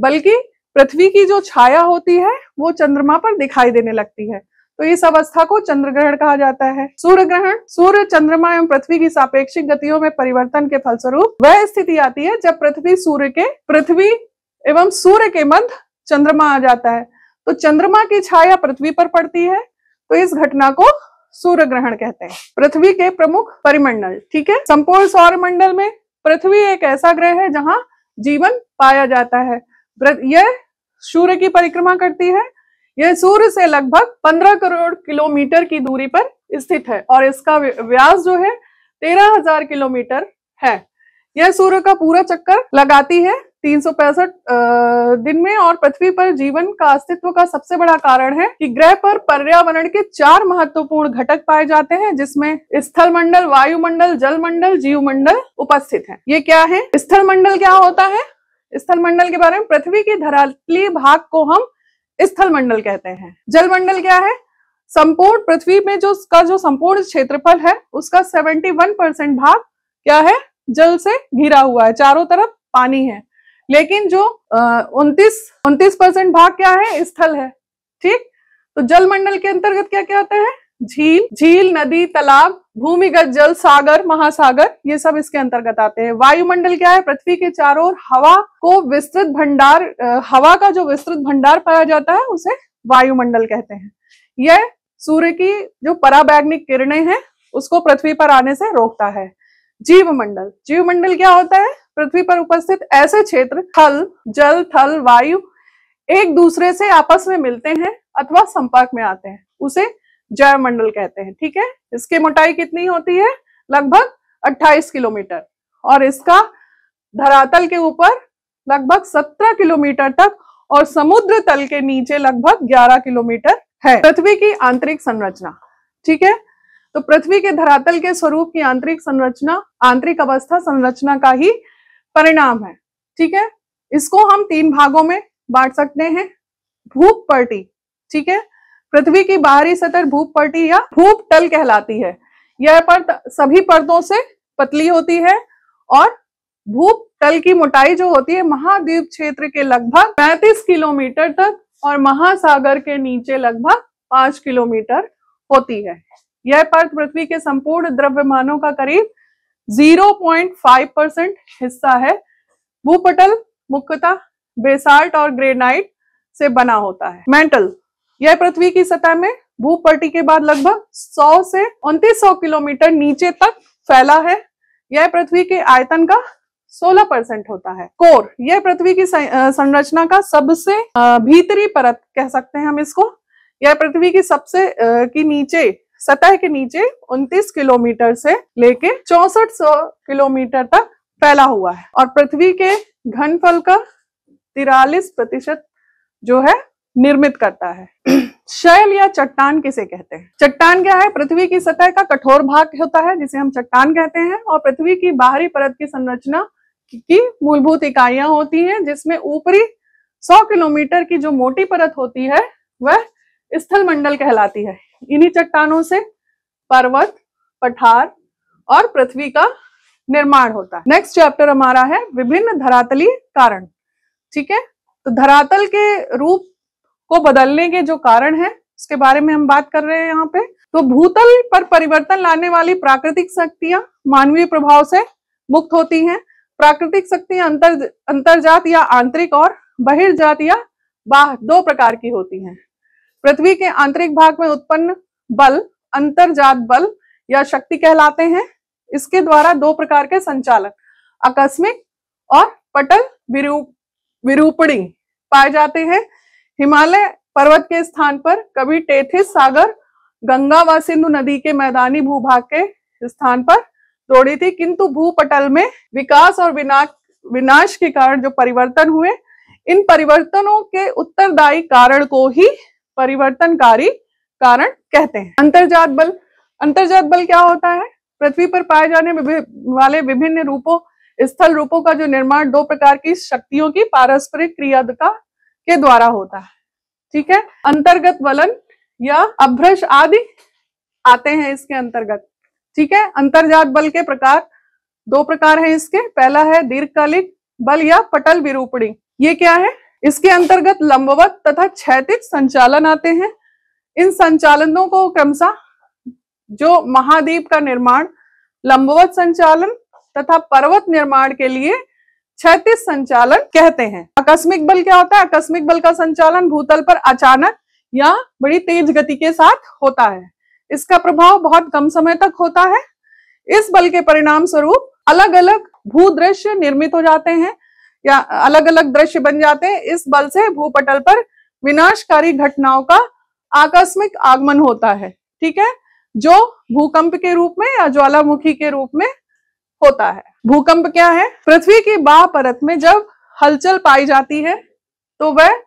बल्कि पृथ्वी की जो छाया होती है वो चंद्रमा पर दिखाई देने लगती है तो इस अवस्था को चंद्र ग्रहण कहा जाता है सूर्य ग्रहण सूर्य चंद्रमा एवं पृथ्वी की सापेक्षिक गतियों में परिवर्तन के फलस्वरूप वह स्थिति आती है जब पृथ्वी सूर्य के पृथ्वी एवं सूर्य के मध्य चंद्रमा आ जाता है तो चंद्रमा की छाया पृथ्वी पर पड़ती है तो इस घटना को सूर्य ग्रहण कहते हैं पृथ्वी के प्रमुख परिमंडल ठीक है संपूर्ण सौर मंडल में पृथ्वी एक ऐसा ग्रह है जहां जीवन पाया जाता है यह सूर्य की परिक्रमा करती है यह सूर्य से लगभग 15 करोड़ किलोमीटर की दूरी पर स्थित है और इसका व्यास जो है 13,000 किलोमीटर है यह सूर्य का पूरा चक्कर लगाती है तीन दिन में और पृथ्वी पर जीवन का अस्तित्व का सबसे बड़ा कारण है कि ग्रह पर पर्यावरण के चार महत्वपूर्ण घटक पाए जाते हैं जिसमें स्थल मंडल वायुमंडल जीव मंडल उपस्थित है ये क्या है स्थल मंडल क्या होता है स्थल मंडल के बारे में पृथ्वी के धरातली भाग को हम स्थल मंडल कहते हैं जल मंडल क्या है संपूर्ण पृथ्वी में जो उसका जो संपूर्ण क्षेत्रफल है उसका 71 परसेंट भाग क्या है जल से घिरा हुआ है चारों तरफ पानी है लेकिन जो उनतीस उनतीस परसेंट भाग क्या है स्थल है ठीक तो जल मंडल के अंतर्गत क्या क्या होता है झील झील नदी तालाब भूमिगत जल सागर महासागर ये सब इसके अंतर्गत आते हैं वायुमंडल क्या है पृथ्वी के चारों ओर हवा को विस्तृत भंडार हवा का जो विस्तृत भंडार पाया जाता है उसे वायुमंडल कहते हैं यह सूर्य की जो पराबैग्निक किरणें हैं उसको पृथ्वी पर आने से रोकता है जीवमंडल जीवमंडल क्या होता है पृथ्वी पर उपस्थित ऐसे क्षेत्र थल जल थल वायु एक दूसरे से आपस में मिलते हैं अथवा संपर्क में आते हैं उसे जयमंडल कहते हैं ठीक है इसकी मोटाई कितनी होती है लगभग 28 किलोमीटर और इसका धरातल के ऊपर लगभग 17 किलोमीटर तक और समुद्र तल के नीचे लगभग 11 किलोमीटर है पृथ्वी की आंतरिक संरचना ठीक है तो पृथ्वी के धरातल के स्वरूप की आंतरिक संरचना आंतरिक अवस्था संरचना का ही परिणाम है ठीक है इसको हम तीन भागों में बांट सकते हैं भूप पर्टी ठीक है पृथ्वी की बाहरी सतह भूप पर्टी या भूप तल कहलाती है यह परत सभी परतों से पतली होती है और भूप तल की मोटाई जो होती है महाद्वीप क्षेत्र के लगभग 35 किलोमीटर तक और महासागर के नीचे लगभग 5 किलोमीटर होती है यह परत पृथ्वी के संपूर्ण द्रव्यमानों का करीब 0.5 परसेंट हिस्सा है भूपटल मुख्यतः बेसाल्ट और ग्रेनाइट से बना होता है मेंटल यह पृथ्वी की सतह में भूपट्टी के बाद लगभग 100 से उन्तीस किलोमीटर नीचे तक फैला है यह पृथ्वी के आयतन का 16 परसेंट होता है कोर यह पृथ्वी की संरचना का सबसे भीतरी परत कह सकते हैं हम इसको यह पृथ्वी की सबसे की नीचे सतह के नीचे 29 किलोमीटर से लेके चौसठ किलोमीटर तक फैला हुआ है और पृथ्वी के घनफल का तिरालीस प्रतिशत जो है निर्मित करता है शैल या चट्टान किसे कहते हैं चट्टान क्या है पृथ्वी की सतह का कठोर भाग होता है जिसे हम चट्टान कहते हैं और पृथ्वी की बाहरी परत की संरचना की मूलभूत इकाइयां होती हैं जिसमें ऊपरी 100 किलोमीटर की जो मोटी परत होती है वह स्थल मंडल कहलाती है इन्हीं चट्टानों से पर्वत पठार और पृथ्वी का निर्माण होता है नेक्स्ट चैप्टर हमारा है विभिन्न धरातली कारण ठीक है तो धरातल के रूप को बदलने के जो कारण है उसके बारे में हम बात कर रहे हैं यहाँ पे तो भूतल पर परिवर्तन लाने वाली प्राकृतिक शक्तियां मानवीय प्रभाव से मुक्त होती हैं प्राकृतिक शक्तियां अंतर अंतर्जात या आंतरिक और बहिर्जात या बाह दो प्रकार की होती हैं पृथ्वी के आंतरिक भाग में उत्पन्न बल अंतरजात बल या शक्ति कहलाते हैं इसके द्वारा दो प्रकार के संचालन आकस्मिक और पटल विरूप विरूपणी पाए जाते हैं हिमालय पर्वत के स्थान पर कभी टेथिस सागर गंगा व सिंधु नदी के मैदानी भूभाग के स्थान पर दौड़ी थी किंतु भूपटल में विकास और विनाश के कारण जो परिवर्तन हुए इन परिवर्तनों के उत्तरदायी कारण को ही परिवर्तनकारी कारण कहते हैं अंतर्जात बल अंतरजात बल क्या होता है पृथ्वी पर पाए जाने वाले विभिन्न रूपों स्थल रूपों का जो निर्माण दो प्रकार की शक्तियों की पारस्परिक क्रिया का के द्वारा होता है ठीक है अंतर्गत वलन या अभ्रश आदि आते हैं इसके अंतर्गत ठीक है अंतर्जात बल के प्रकार दो प्रकार हैं इसके पहला है दीर्घकालिक बल या पटल विरूपणी ये क्या है इसके अंतर्गत लंबवत तथा क्षैतिज संचालन आते हैं इन संचालनों को क्रमशः जो महाद्वीप का निर्माण लंबवत संचालन तथा पर्वत निर्माण के लिए क्षैतिज संचालन कहते हैं आकस्मिक बल क्या होता है आकस्मिक बल का संचालन भूतल पर अचानक या बड़ी तेज गति के साथ होता है इसका प्रभाव बहुत कम समय तक होता है इस बल के परिणाम स्वरूप अलग अलग भूदृश्य निर्मित हो जाते हैं या अलग अलग दृश्य बन जाते हैं इस बल से भूपटल पर विनाशकारी घटनाओं का आकस्मिक आगमन होता है ठीक है जो भूकंप के रूप में या ज्वालामुखी के रूप में होता है भूकंप क्या है पृथ्वी की बाह परत में जब हलचल पाई जाती है तो वह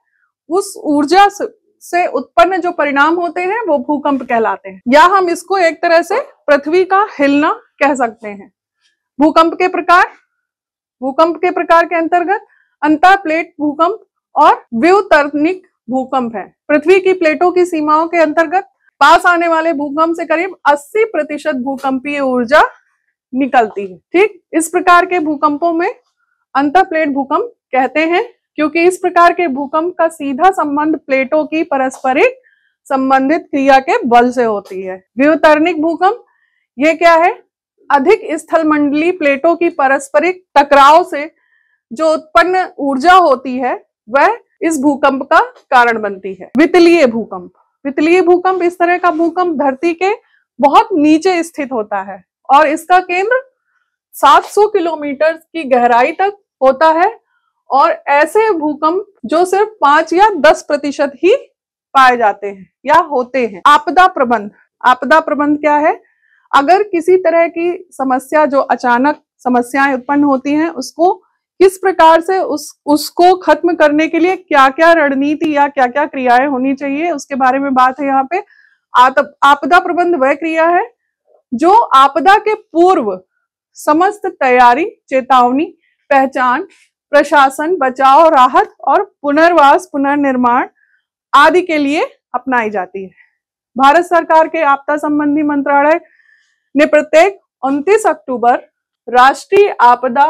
उस ऊर्जा से उत्पन्न जो परिणाम होते हैं वो भूकंप कहलाते हैं या हम इसको एक तरह से पृथ्वी का हिलना कह सकते हैं भूकंप के प्रकार भूकंप के प्रकार के अंतर्गत अंता प्लेट भूकंप और व्यूतर्निक भूकंप है पृथ्वी की प्लेटों की सीमाओं के अंतर्गत पास आने वाले भूकंप से करीब 80 प्रतिशत भूकंपीय ऊर्जा निकलती है ठीक इस प्रकार के भूकंपों में अंत प्लेट भूकंप कहते हैं क्योंकि इस प्रकार के भूकंप का सीधा संबंध प्लेटों की परस्परिक संबंधित क्रिया के बल से होती है व्यूतर्निक भूकंप ये क्या है अधिक स्थल मंडली प्लेटों की पारस्परिक टकराव से जो उत्पन्न ऊर्जा होती है वह इस भूकंप का कारण बनती है वितलीय भूकंप वितलीय भूकंप इस तरह का भूकंप धरती के बहुत नीचे स्थित होता है और इसका केंद्र 700 किलोमीटर की गहराई तक होता है और ऐसे भूकंप जो सिर्फ पांच या दस प्रतिशत ही पाए जाते हैं या होते हैं आपदा प्रबंध आपदा प्रबंध क्या है अगर किसी तरह की समस्या जो अचानक समस्याएं उत्पन्न होती हैं उसको किस प्रकार से उस उसको खत्म करने के लिए क्या क्या रणनीति या क्या क्या क्रियाएं होनी चाहिए उसके बारे में बात है यहाँ पे आप, आपदा प्रबंध वह क्रिया है जो आपदा के पूर्व समस्त तैयारी चेतावनी पहचान प्रशासन बचाव राहत और पुनर्वास पुनर्निर्माण आदि के लिए अपनाई जाती है भारत सरकार के आपदा संबंधी मंत्रालय ने प्रत्येक उनतीस अक्टूबर राष्ट्रीय आपदा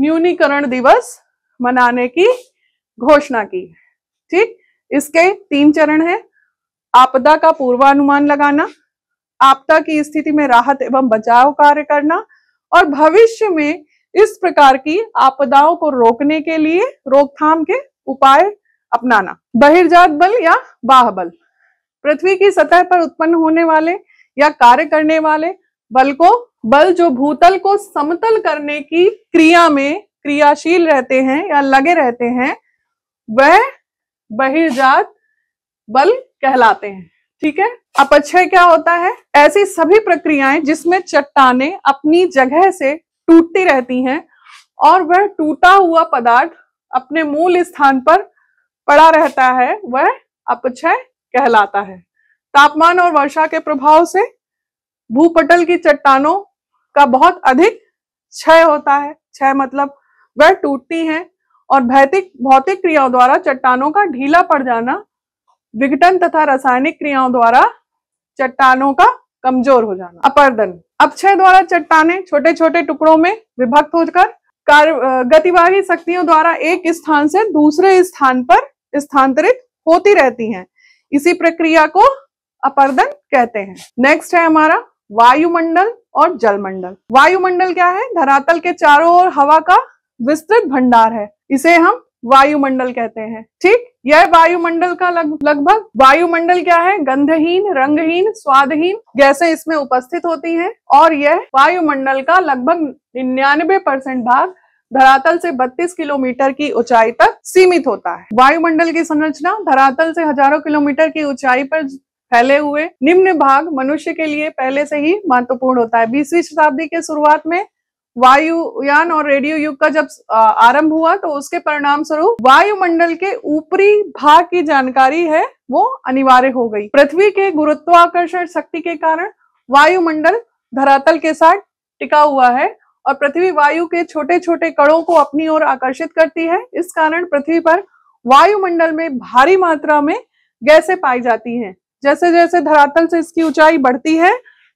न्यूनीकरण दिवस मनाने की घोषणा की ठीक इसके तीन चरण हैं आपदा का पूर्वानुमान लगाना आपदा की स्थिति में राहत एवं बचाव कार्य करना और भविष्य में इस प्रकार की आपदाओं को रोकने के लिए रोकथाम के उपाय अपनाना बहिर्जात बल या बाह बल पृथ्वी की सतह पर उत्पन्न होने वाले या कार्य करने वाले बल को बल जो भूतल को समतल करने की क्रिया में क्रियाशील रहते हैं या लगे रहते हैं वह बहिर्जात बल कहलाते हैं ठीक है अपक्षय क्या होता है ऐसी सभी प्रक्रियाएं जिसमें चट्टाने अपनी जगह से टूटती रहती हैं और वह टूटा हुआ पदार्थ अपने मूल स्थान पर पड़ा रहता है वह अपक्षय कहलाता है तापमान और वर्षा के प्रभाव से भूपटल की चट्टानों का बहुत अधिक क्षय होता है क्षय मतलब वह टूटती हैं और भौतिक भौतिक क्रियाओं द्वारा चट्टानों का ढीला पड़ जाना विघटन तथा रासायनिक क्रियाओं द्वारा चट्टानों का कमजोर हो जाना अपर्दन अपक्षय द्वारा चट्टाने छोटे छोटे टुकड़ों में विभक्त होकर कार्य गतिवाही शक्तियों द्वारा एक स्थान से दूसरे स्थान पर स्थानांतरित होती रहती हैं इसी प्रक्रिया को अपर्दन कहते हैं नेक्स्ट है हमारा वायुमंडल और जलमंडल वायुमंडल क्या है धरातल के चारों ओर हवा का विस्तृत भंडार है इसे हम वायुमंडल कहते हैं ठीक यह वायुमंडल का लग, लगभग वायुमंडल क्या है गंधहीन रंगहीन स्वादहीन गैसें इसमें उपस्थित होती हैं और यह वायुमंडल का लगभग निन्यानवे परसेंट भाग धरातल से 32 किलोमीटर की ऊंचाई तक सीमित होता है वायुमंडल की संरचना धरातल से हजारों किलोमीटर की ऊंचाई पर फैले हुए निम्न भाग मनुष्य के लिए पहले से ही महत्वपूर्ण होता है बीसवीं शताब्दी के शुरुआत में वायुयान और रेडियो युग का जब आरंभ हुआ तो उसके परिणाम स्वरूप वायुमंडल के ऊपरी भाग की जानकारी है वो अनिवार्य हो गई पृथ्वी के गुरुत्वाकर्षण शक्ति के कारण वायुमंडल धरातल के साथ टिका हुआ है और पृथ्वी वायु के छोटे छोटे कणों को अपनी ओर आकर्षित करती है इस कारण पृथ्वी पर वायुमंडल में भारी मात्रा में गैसें पाई जाती हैं जैसे जैसे धरातल से इसकी ऊंचाई बढ़ती है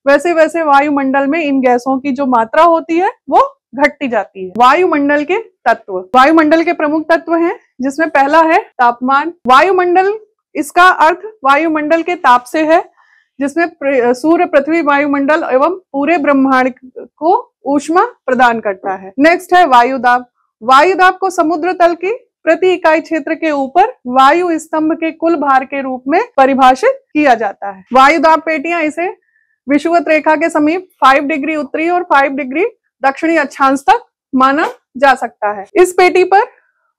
वैसे वैसे वायुमंडल में इन गैसों की जो मात्रा होती है वो घटती जाती है वायुमंडल के तत्व वायुमंडल के प्रमुख तत्व हैं जिसमें पहला है तापमान वायुमंडल इसका अर्थ वायुमंडल के ताप से है जिसमें सूर्य पृथ्वी वायुमंडल एवं पूरे ब्रह्मांड को ऊष्मा प्रदान करता है नेक्स्ट है वायुदाब वायुदाब को समुद्र तल की प्रति इकाई क्षेत्र के ऊपर वायु स्तंभ के कुल भार के रूप में परिभाषित किया जाता है वायु दाब पेटियां इसे विषुवत रेखा के समीप 5 डिग्री उत्तरी और 5 डिग्री दक्षिणी अक्षांश तक माना जा सकता है इस पेटी पर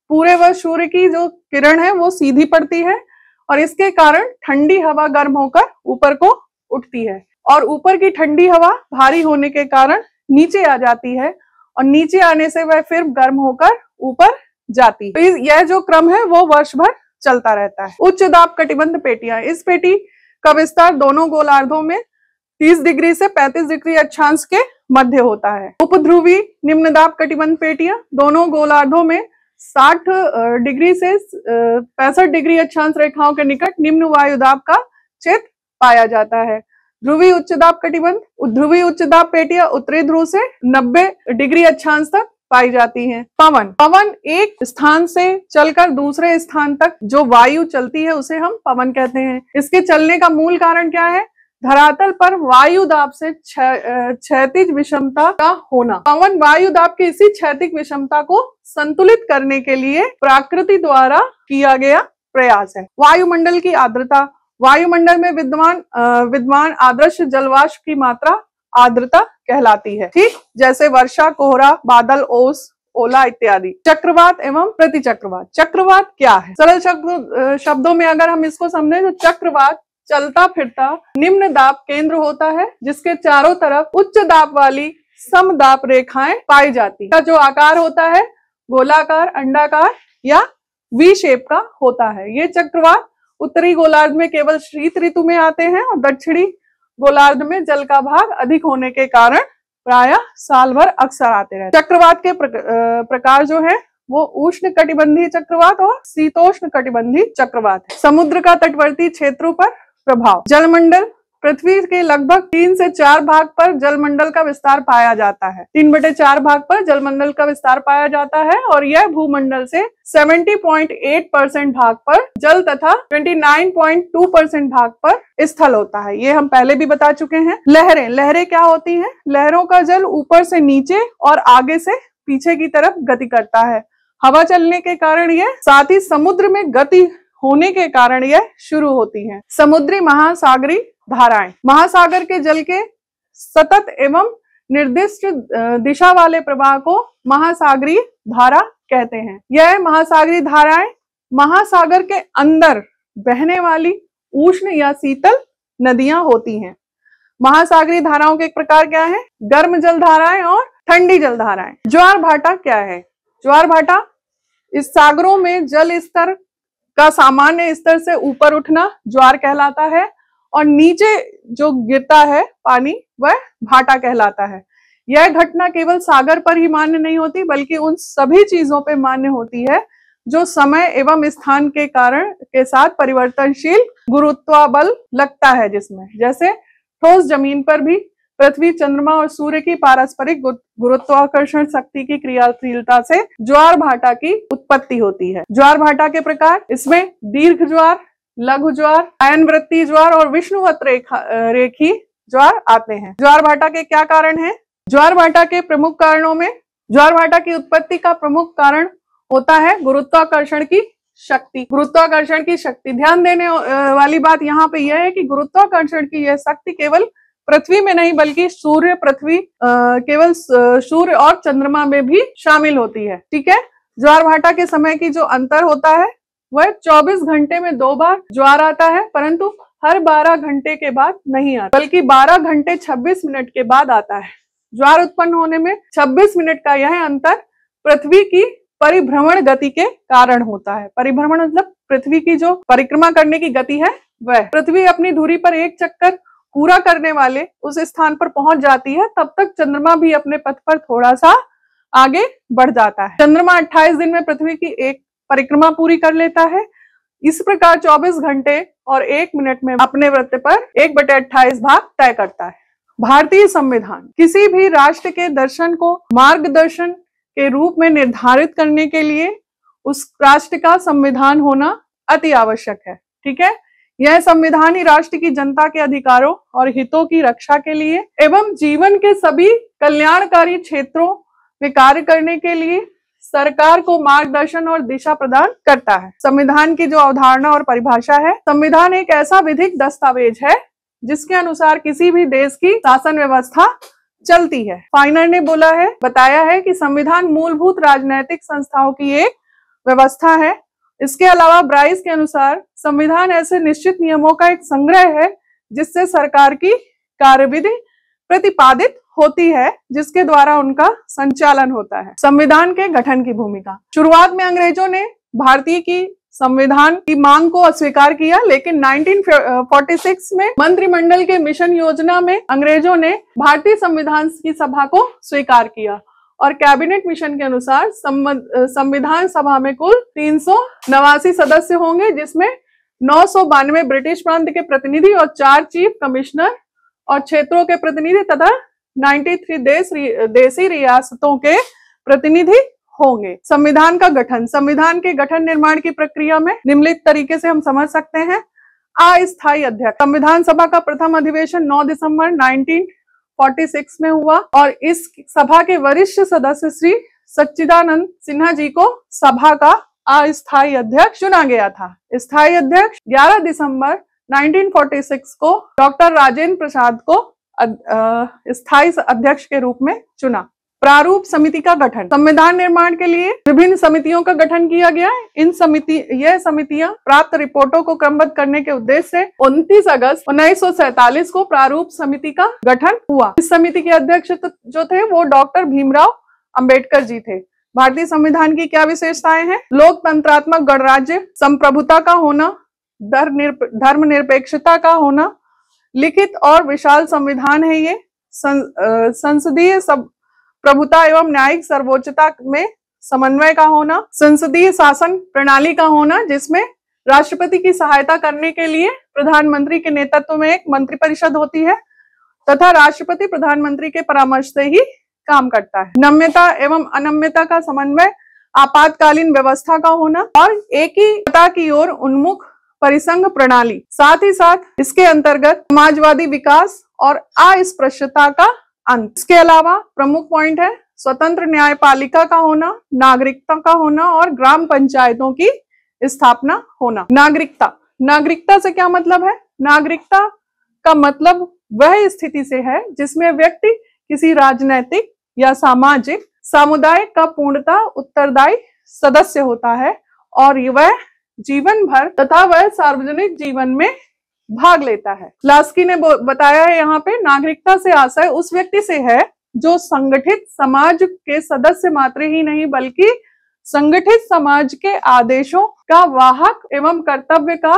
पूरे व सूर्य की जो किरण है वो सीधी पड़ती है और इसके कारण ठंडी हवा गर्म होकर ऊपर को उठती है और ऊपर की ठंडी हवा भारी होने के कारण नीचे आ जाती है और नीचे आने से वह फिर गर्म होकर ऊपर जाती है तो यह जो क्रम है वो वर्ष भर चलता रहता है उच्च दाप कटिबंध पेटियां इस पेटी का विस्तार दोनों गोलार्धों में 30 डिग्री से 35 डिग्री अक्षांश के मध्य होता है उपध्रुवी निम्न दाप कटिबंध पेटियां दोनों गोलार्धों में 60 डिग्री से पैंसठ डिग्री अक्षांश रेखाओं के निकट निम्न वायुदाप का क्षेत्र पाया जाता है ध्रुवी उच्च दाप कटिबंध ध्रुवी उच्च दाप पेटिया उत्तरी ध्रुव से 90 डिग्री अक्षांश तक पाई जाती हैं पवन पवन एक स्थान से चलकर दूसरे स्थान तक जो वायु चलती है उसे हम पवन कहते हैं इसके चलने का मूल कारण क्या है धरातल पर वायु दाब से क्षैतिज विषमता का होना पवन वायु दाब की इसी क्षैतिक विषमता को संतुलित करने के लिए प्राकृति द्वारा किया गया प्रयास है वायुमंडल की आर्द्रता वायुमंडल में विद्वान विद्वान आदर्श जलवाष्प की मात्रा आर्द्रता कहलाती है ठीक जैसे वर्षा कोहरा बादल ओस ओला इत्यादि चक्रवात एवं प्रति चक्रवात चक्रवात क्या है सरल शब्द शब्दों में अगर हम इसको समझे तो चक्रवात चलता फिरता निम्न दाब केंद्र होता है जिसके चारों तरफ उच्च दाब वाली समदाप रेखाएं पाई जाती का जो आकार होता है गोलाकार अंडाकार या वी शेप का होता है ये चक्रवात उत्तरी गोलार्ध में केवल शीत ऋतु में आते हैं और दक्षिणी गोलार्ध में जल का भाग अधिक होने के कारण प्राय साल भर अक्सर आते रहते चक्रवात के प्रकार जो है वो उष्ण कटिबंधीय चक्रवात और शीतोष्ण कटिबंधीय चक्रवात है समुद्र का तटवर्ती क्षेत्रों पर प्रभाव जलमंडल पृथ्वी के लगभग तीन से चार भाग पर जलमंडल का विस्तार पाया जाता है तीन बटे चार भाग पर जलमंडल का विस्तार पाया जाता है और यह भूमंडल से 70.8 परसेंट भाग पर जल तथा 29.2 परसेंट भाग पर स्थल होता है ये हम पहले भी बता चुके हैं लहरें लहरें क्या होती हैं लहरों का जल ऊपर से नीचे और आगे से पीछे की तरफ गति करता है हवा चलने के कारण यह साथ ही समुद्र में गति होने के कारण यह शुरू होती हैं। समुद्री महासागरी धाराएं महासागर के जल के सतत एवं निर्दिष्ट दिशा वाले प्रवाह को महासागरी धारा कहते हैं यह महासागरी धाराएं महासागर के अंदर बहने वाली उष्ण या शीतल नदियां होती हैं महासागरी धाराओं के एक प्रकार क्या है गर्म जल धाराएं और ठंडी जल धाराएं ज्वार भाटा क्या है ज्वार भाटा इस सागरों में जल स्तर का सामान्य स्तर से ऊपर उठना ज्वार कहलाता है और नीचे जो गिरता है पानी वह भाटा कहलाता है यह घटना केवल सागर पर ही मान्य नहीं होती बल्कि उन सभी चीजों पर मान्य होती है जो समय एवं स्थान के कारण के साथ परिवर्तनशील गुरुत्वाबल लगता है जिसमें जैसे ठोस जमीन पर भी पृथ्वी चंद्रमा और सूर्य की पारस्परिक गुरुत्वाकर्षण शक्ति की क्रियाशीलता से ज्वार भाटा की उत्पत्ति होती है ज्वार भाटा के प्रकार इसमें दीर्घ ज्वार लघु ज्वार आयन वृत्ति ज्वार और विष्णुवत रेखा रेखी ज्वार आते हैं ज्वार भाटा के क्या कारण है ज्वार भाटा के प्रमुख कारणों में ज्वार भाटा की उत्पत्ति का प्रमुख कारण होता है गुरुत्वाकर्षण की शक्ति गुरुत्वाकर्षण की शक्ति ध्यान देने वाली बात यहाँ पे यह है कि गुरुत्वाकर्षण की यह शक्ति केवल पृथ्वी में नहीं बल्कि सूर्य पृथ्वी केवल सूर्य और चंद्रमा में भी शामिल होती है ठीक है ज्वार भाटा के समय की जो अंतर होता है वह 24 घंटे में दो बार ज्वार आता है परंतु हर 12 घंटे के बाद नहीं आता बल्कि 12 घंटे 26 मिनट के बाद आता है ज्वार उत्पन्न होने में 26 मिनट का यह अंतर पृथ्वी की परिभ्रमण गति के कारण होता है परिभ्रमण मतलब पृथ्वी की जो परिक्रमा करने की गति है वह पृथ्वी अपनी धुरी पर एक चक्कर पूरा करने वाले उस स्थान पर पहुंच जाती है तब तक चंद्रमा भी अपने पथ पर थोड़ा सा आगे बढ़ जाता है चंद्रमा 28 दिन में पृथ्वी की एक परिक्रमा पूरी कर लेता है इस प्रकार 24 घंटे और एक मिनट में अपने व्रत पर एक बटे अट्ठाईस भाग तय करता है भारतीय संविधान किसी भी राष्ट्र के दर्शन को मार्गदर्शन के रूप में निर्धारित करने के लिए उस राष्ट्र का संविधान होना अति आवश्यक है ठीक है यह संविधान ही राष्ट्र की जनता के अधिकारों और हितों की रक्षा के लिए एवं जीवन के सभी कल्याणकारी क्षेत्रों में कार्य करने के लिए सरकार को मार्गदर्शन और दिशा प्रदान करता है संविधान की जो अवधारणा और परिभाषा है संविधान एक ऐसा विधिक दस्तावेज है जिसके अनुसार किसी भी देश की शासन व्यवस्था चलती है फाइनर ने बोला है बताया है कि संविधान मूलभूत राजनैतिक संस्थाओं की एक व्यवस्था है इसके अलावा ब्राइस के अनुसार संविधान ऐसे निश्चित नियमों का एक संग्रह है जिससे सरकार की कार्यविधि प्रतिपादित होती है जिसके द्वारा उनका संचालन होता है संविधान के गठन की भूमिका शुरुआत में अंग्रेजों ने भारतीय की संविधान की मांग को अस्वीकार किया लेकिन 1946 में मंत्रिमंडल के मिशन योजना में अंग्रेजों ने भारतीय संविधान की सभा को स्वीकार किया और कैबिनेट मिशन के अनुसार संविधान सभा में कुल तीन सदस्य होंगे जिसमें नौ ब्रिटिश प्रांत के प्रतिनिधि और चार चीफ कमिश्नर और क्षेत्रों के प्रतिनिधि तथा 93 देश देसी रियासतों के प्रतिनिधि होंगे संविधान का गठन संविधान के गठन निर्माण की प्रक्रिया में निम्नलिखित तरीके से हम समझ सकते हैं अस्थायी अध्यक्ष संविधान सभा का प्रथम अधिवेशन 9 दिसंबर 19 1946 में हुआ और इस सभा के वरिष्ठ सदस्य श्री सच्चिदानंद सिन्हा जी को सभा का अस्थायी अध्यक्ष चुना गया था स्थायी अध्यक्ष 11 दिसंबर 1946 को डॉक्टर राजेंद्र प्रसाद को स्थायी अध्यक्ष के रूप में चुना प्रारूप समिति का गठन संविधान निर्माण के लिए विभिन्न समितियों का गठन किया गया है इन समिति यह समितियां प्राप्त रिपोर्टों को क्रमबद्ध करने के उद्देश्य से 29 अगस्त उन्नीस को प्रारूप समिति का गठन हुआ इस समिति के अध्यक्ष तो जो थे वो डॉक्टर भीमराव अम्बेडकर जी थे भारतीय संविधान की क्या विशेषताएं हैं लोकतंत्रात्मक गणराज्य संप्रभुता का होना धर्म निरपेक्षता का होना लिखित और विशाल संविधान है ये संसदीय सब प्रभुता एवं न्यायिक सर्वोच्चता में समन्वय का होना संसदीय शासन प्रणाली का होना जिसमें राष्ट्रपति की सहायता करने के लिए प्रधानमंत्री के नेतृत्व में एक मंत्रिपरिषद होती है तथा राष्ट्रपति प्रधानमंत्री के परामर्श से ही काम करता है नम्यता एवं अनम्यता का समन्वय आपातकालीन व्यवस्था का होना और एक ही पता की ओर उन्मुख परिसंघ प्रणाली साथ ही साथ इसके अंतर्गत समाजवादी विकास और अस्पृश्यता का अंत इसके अलावा प्रमुख पॉइंट है स्वतंत्र न्यायपालिका का होना नागरिकता का होना और ग्राम पंचायतों की स्थापना होना नागरिकता नागरिकता से क्या मतलब है नागरिकता का मतलब वह स्थिति से है जिसमें व्यक्ति किसी राजनैतिक या सामाजिक समुदाय का पूर्णता उत्तरदायी सदस्य होता है और वह जीवन भर तथा वह सार्वजनिक जीवन में भाग लेता है लास्की ने बताया है यहाँ पे नागरिकता से आशय उस व्यक्ति से है जो संगठित समाज के सदस्य मात्र ही नहीं बल्कि संगठित समाज के आदेशों का वाहक एवं कर्तव्य का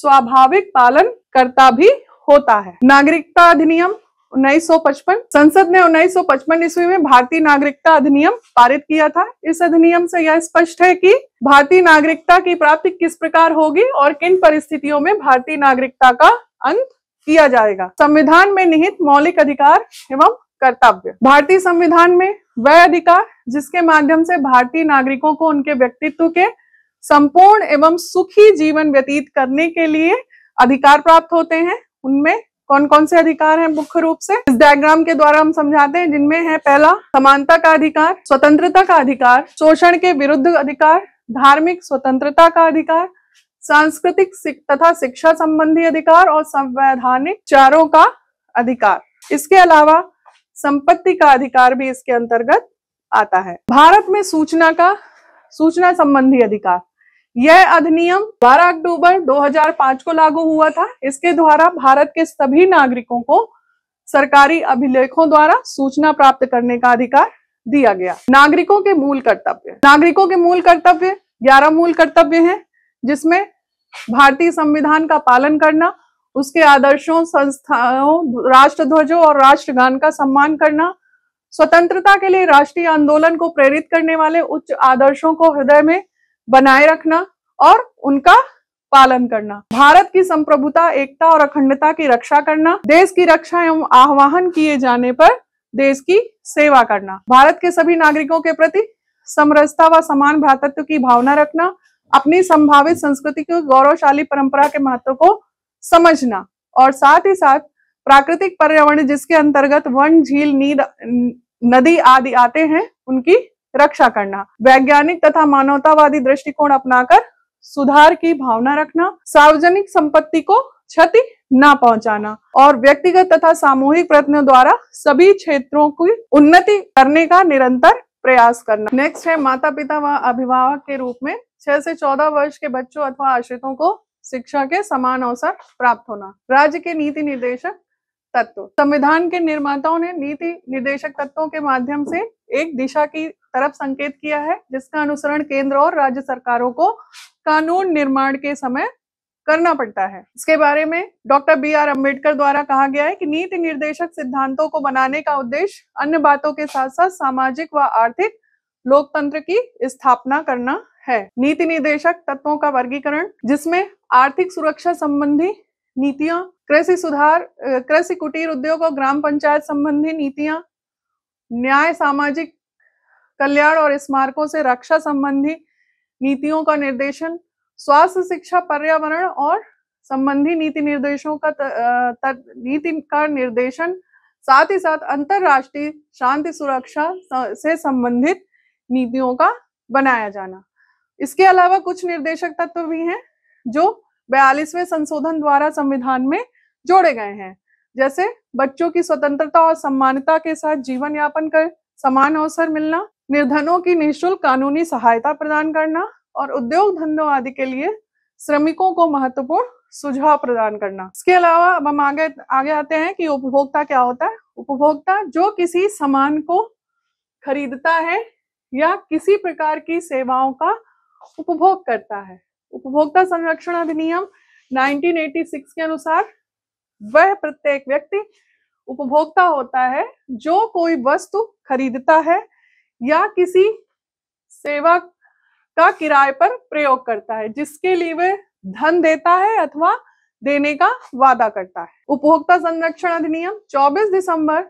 स्वाभाविक पालन करता भी होता है नागरिकता अधिनियम 1955 संसद ने 1955 ईस्वी में भारतीय नागरिकता अधिनियम पारित किया था इस अधिनियम से यह स्पष्ट है कि भारतीय नागरिकता की प्राप्ति किस प्रकार होगी और किन परिस्थितियों में भारतीय नागरिकता का अंत किया जाएगा संविधान में निहित मौलिक अधिकार एवं कर्तव्य भारतीय संविधान में वह अधिकार जिसके माध्यम से भारतीय नागरिकों को उनके व्यक्तित्व के संपूर्ण एवं सुखी जीवन व्यतीत करने के लिए अधिकार प्राप्त होते हैं उनमें कौन कौन से अधिकार हैं मुख्य रूप से इस डायग्राम के द्वारा हम समझाते हैं जिनमें है पहला समानता का अधिकार स्वतंत्रता का अधिकार शोषण के विरुद्ध अधिकार धार्मिक स्वतंत्रता का अधिकार सांस्कृतिक तथा शिक्षा संबंधी अधिकार और संवैधानिक चारों का अधिकार इसके अलावा संपत्ति का अधिकार भी इसके अंतर्गत आता है भारत में सूचना का सूचना संबंधी अधिकार यह अधिनियम 12 अक्टूबर 2005 को लागू हुआ था इसके द्वारा भारत के सभी नागरिकों को सरकारी अभिलेखों द्वारा सूचना प्राप्त करने का अधिकार दिया गया नागरिकों के मूल कर्तव्य नागरिकों के मूल कर्तव्य ग्यारह मूल कर्तव्य है जिसमें भारतीय संविधान का पालन करना उसके आदर्शों संस्थाओं राष्ट्र ध्वजों और राष्ट्रगान का सम्मान करना स्वतंत्रता के लिए राष्ट्रीय आंदोलन को प्रेरित करने वाले उच्च आदर्शों को हृदय में बनाए रखना और उनका पालन करना भारत की संप्रभुता एकता और अखंडता की रक्षा करना देश की रक्षा एवं आह्वान किए जाने पर देश की सेवा करना भारत के सभी नागरिकों के प्रति समरसता व समान भ्रातत्व की भावना रखना अपनी संभावित संस्कृति की गौरवशाली परंपरा के महत्व को समझना और साथ ही साथ प्राकृतिक पर्यावरण जिसके अंतर्गत वन झील नीद नदी आदि आते हैं उनकी रक्षा करना वैज्ञानिक तथा मानवतावादी दृष्टिकोण अपनाकर सुधार की भावना रखना सार्वजनिक संपत्ति को क्षति न पहुंचाना और व्यक्तिगत तथा सामूहिक प्रयत्नों द्वारा सभी क्षेत्रों की उन्नति करने का निरंतर प्रयास करना नेक्स्ट है माता पिता व अभिभावक के रूप में छह से चौदह वर्ष के बच्चों अथवा आश्रितों को शिक्षा के समान अवसर प्राप्त होना राज्य के नीति निर्देशक तत्व संविधान के निर्माताओं ने नीति निर्देशक तत्वों के माध्यम से एक दिशा की तरफ संकेत किया है जिसका अनुसरण केंद्र और राज्य सरकारों को कानून निर्माण के समय करना पड़ता है इसके बारे में डॉक्टर बी आर अम्बेडकर द्वारा कहा गया है कि नीति निर्देशक सिद्धांतों को बनाने का उद्देश्य अन्य बातों के साथ साथ सामाजिक व आर्थिक लोकतंत्र की स्थापना करना है नीति निर्देशक तत्वों का वर्गीकरण जिसमें आर्थिक सुरक्षा संबंधी नीतियां कृषि सुधार कृषि कुटीर उद्योग और ग्राम पंचायत संबंधी नीतियां न्याय सामाजिक कल्याण और स्मारकों से रक्षा संबंधी नीतियों का निर्देशन स्वास्थ्य शिक्षा पर्यावरण और संबंधी नीति निर्देशों का त, त, नीति का निर्देशन साथ ही साथ अंतरराष्ट्रीय शांति सुरक्षा से संबंधित नीतियों का बनाया जाना इसके अलावा कुछ निर्देशक तत्व भी हैं जो बयालीसवें संशोधन द्वारा संविधान में जोड़े गए हैं जैसे बच्चों की स्वतंत्रता और सम्मानता के साथ जीवन यापन कर समान अवसर मिलना निर्धनों की निःशुल्क कानूनी सहायता प्रदान करना और उद्योग धंधों आदि के लिए श्रमिकों को महत्वपूर्ण सुझाव प्रदान करना इसके अलावा अब हम आगे आगे आते हैं कि उपभोक्ता क्या होता है उपभोक्ता जो किसी सामान को खरीदता है या किसी प्रकार की सेवाओं का उपभोग करता है उपभोक्ता संरक्षण अधिनियम 1986 के अनुसार वह प्रत्येक व्यक्ति उपभोक्ता होता है जो कोई वस्तु खरीदता है या किसी सेवा का किराए पर प्रयोग करता है जिसके लिए वह धन देता है अथवा देने का वादा करता है उपभोक्ता संरक्षण अधिनियम 24 दिसंबर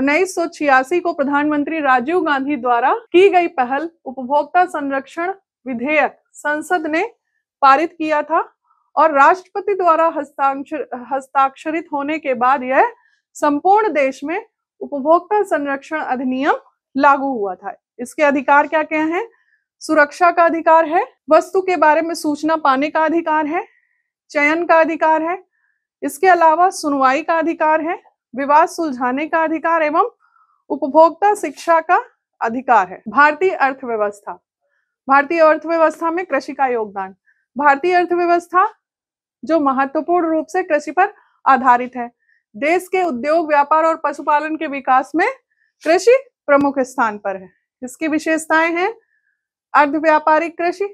1986 को प्रधानमंत्री राजीव गांधी द्वारा की गई पहल उपभोक्ता संरक्षण विधेयक संसद ने पारित किया था और राष्ट्रपति द्वारा हस्ताक्षर हस्ताक्षरित होने के बाद यह संपूर्ण देश में उपभोक्ता संरक्षण अधिनियम लागू हुआ था इसके अधिकार क्या क्या हैं सुरक्षा का अधिकार है वस्तु के बारे में सूचना पाने का अधिकार है चयन का अधिकार है इसके अलावा सुनवाई का अधिकार है विवाद सुलझाने का अधिकार एवं उपभोक्ता शिक्षा का अधिकार है भारतीय अर्थव्यवस्था भारतीय अर्थव्यवस्था में कृषि का योगदान भारतीय अर्थव्यवस्था जो महत्वपूर्ण रूप से कृषि पर आधारित है देश के उद्योग व्यापार और पशुपालन के विकास में कृषि प्रमुख स्थान पर है इसकी विशेषताएं हैं अर्ध व्यापारिक कृषि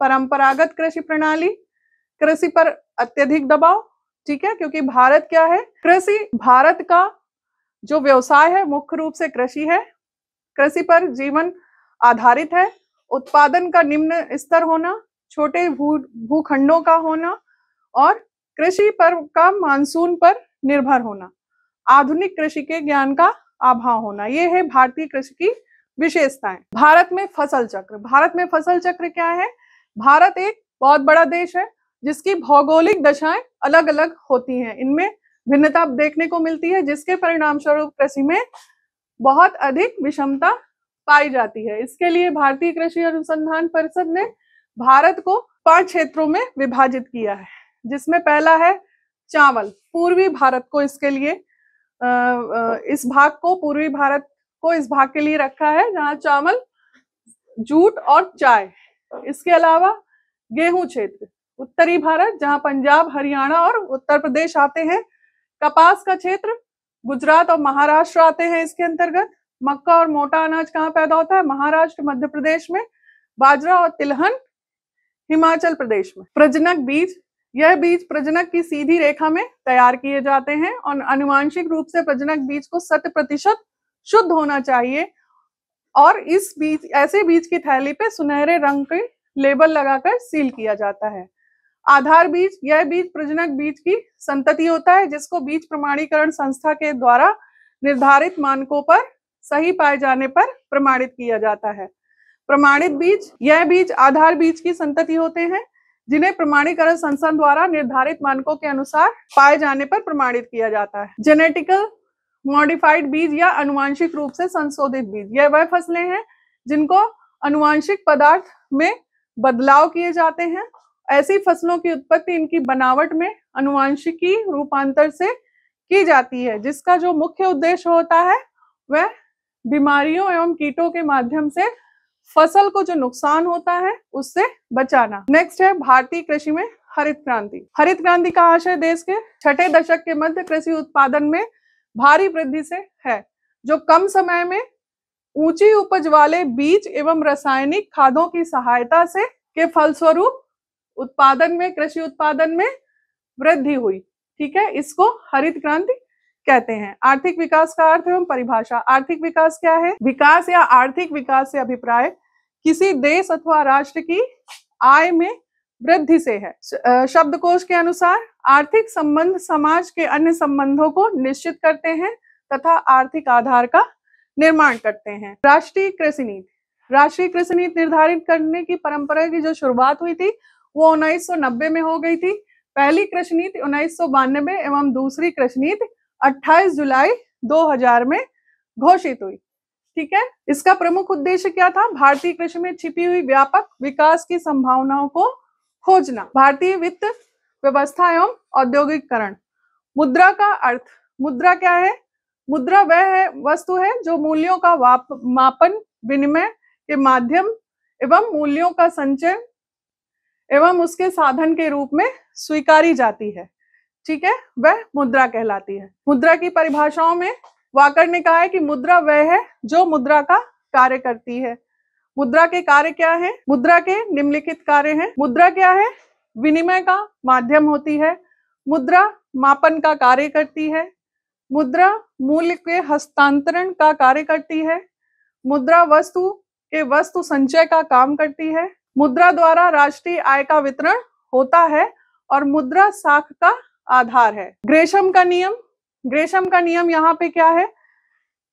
परंपरागत कृषि प्रणाली कृषि पर अत्यधिक दबाव ठीक है क्योंकि भारत क्या है कृषि भारत का जो व्यवसाय है मुख्य रूप से कृषि है कृषि पर जीवन आधारित है उत्पादन का निम्न स्तर होना छोटे भू भूखंडों का होना और कृषि पर का मानसून पर निर्भर होना आधुनिक कृषि के ज्ञान का अभाव होना ये है भारतीय कृषि की विशेषताएं भारत में फसल चक्र भारत में फसल चक्र क्या है भारत एक बहुत बड़ा देश है जिसकी भौगोलिक दशाएं अलग अलग होती हैं इनमें भिन्नता देखने को मिलती है जिसके परिणाम स्वरूप कृषि में बहुत अधिक विषमता पाई जाती है इसके लिए भारतीय कृषि अनुसंधान परिषद ने भारत को पांच क्षेत्रों में विभाजित किया है जिसमें पहला है चावल पूर्वी भारत को इसके लिए इस भाग को पूर्वी भारत को इस भाग के लिए रखा है जहाँ चावल जूट और चाय इसके अलावा गेहूं क्षेत्र उत्तरी भारत जहाँ पंजाब हरियाणा और उत्तर प्रदेश आते हैं कपास का क्षेत्र गुजरात और महाराष्ट्र आते हैं इसके अंतर्गत मक्का और मोटा अनाज कहाँ पैदा होता है महाराष्ट्र मध्य प्रदेश में बाजरा और तिलहन हिमाचल प्रदेश में प्रजनक बीज यह बीज प्रजनक की सीधी रेखा में तैयार किए जाते हैं और अनुवांशिक रूप से प्रजनक बीज को शत प्रतिशत शुद्ध होना चाहिए और इस बीज ऐसे बीज की थैली पे सुनहरे रंग के लेबल लगाकर सील किया जाता है आधार बीज यह बीज प्रजनक बीज की संतति होता है जिसको बीज प्रमाणीकरण संस्था के द्वारा निर्धारित मानकों पर सही पाए जाने पर प्रमाणित किया जाता है प्रमाणित बीज यह बीज आधार बीज की संतति होते हैं जिन्हें प्रमाणीकरण संस्थान द्वारा निर्धारित मानकों के अनुसार पाए जाने पर प्रमाणित किया जाता है जेनेटिकल मॉडिफाइड बीज या अनुवांशिक रूप से संशोधित बीज यह वह फसलें हैं जिनको अनुवांशिक पदार्थ में बदलाव किए जाते हैं ऐसी फसलों की उत्पत्ति इनकी बनावट में अनुवांशिकी रूपांतर से की जाती है जिसका जो मुख्य उद्देश्य होता है वह बीमारियों एवं कीटों के माध्यम से फसल को जो नुकसान होता है उससे बचाना नेक्स्ट है भारतीय कृषि में हरित क्रांति हरित क्रांति का आशय देश के छठे दशक के मध्य कृषि उत्पादन में भारी वृद्धि से है जो कम समय में ऊंची उपज वाले बीज एवं रासायनिक खादों की सहायता से के फलस्वरूप उत्पादन में कृषि उत्पादन में वृद्धि हुई ठीक है इसको हरित क्रांति कहते हैं आर्थिक विकास का अर्थ एवं परिभाषा आर्थिक विकास क्या है विकास या आर्थिक विकास से अभिप्राय किसी देश अथवा राष्ट्र की आय में वृद्धि से है शब्दकोश के अनुसार आर्थिक संबंध समाज के अन्य संबंधों को निश्चित करते हैं तथा आर्थिक आधार का निर्माण करते हैं राष्ट्रीय कृषि नीति राष्ट्रीय कृषि नीति निर्धारित करने की परंपरा की जो शुरुआत हुई थी वो 1990 में हो गई थी पहली कृषि नीति उन्नीस एवं दूसरी कृषि नीति 28 जुलाई 2000 में घोषित हुई ठीक है इसका प्रमुख उद्देश्य क्या था भारतीय कृषि में छिपी हुई व्यापक विकास की संभावनाओं को खोजना भारतीय वित्त व्यवस्था एवं औद्योगिकरण मुद्रा का अर्थ मुद्रा क्या है मुद्रा वह है वस्तु है जो मूल्यों का वाप, मापन विनिमय के माध्यम एवं मूल्यों का संचय एवं उसके साधन के रूप में स्वीकारी जाती है ठीक है वह मुद्रा कहलाती है मुद्रा की परिभाषाओं में वाकर ने कहा है कि मुद्रा वह है जो मुद्रा का कार्य करती है मुद्रा के कार्य क्या है मुद्रा के निम्नलिखित कार्य हैं मुद्रा क्या है विनिमय का माध्यम होती है मुद्रा मापन का कार्य करती है मुद्रा मूल्य के हस्तांतरण का कार्य करती है मुद्रा वस्तु के वस्तु संचय का काम करती है मुद्रा द्वारा राष्ट्रीय आय का वितरण होता है और मुद्रा साख का आधार है ग्रेशम का नियम ग्रेशम का नियम यहाँ पे क्या है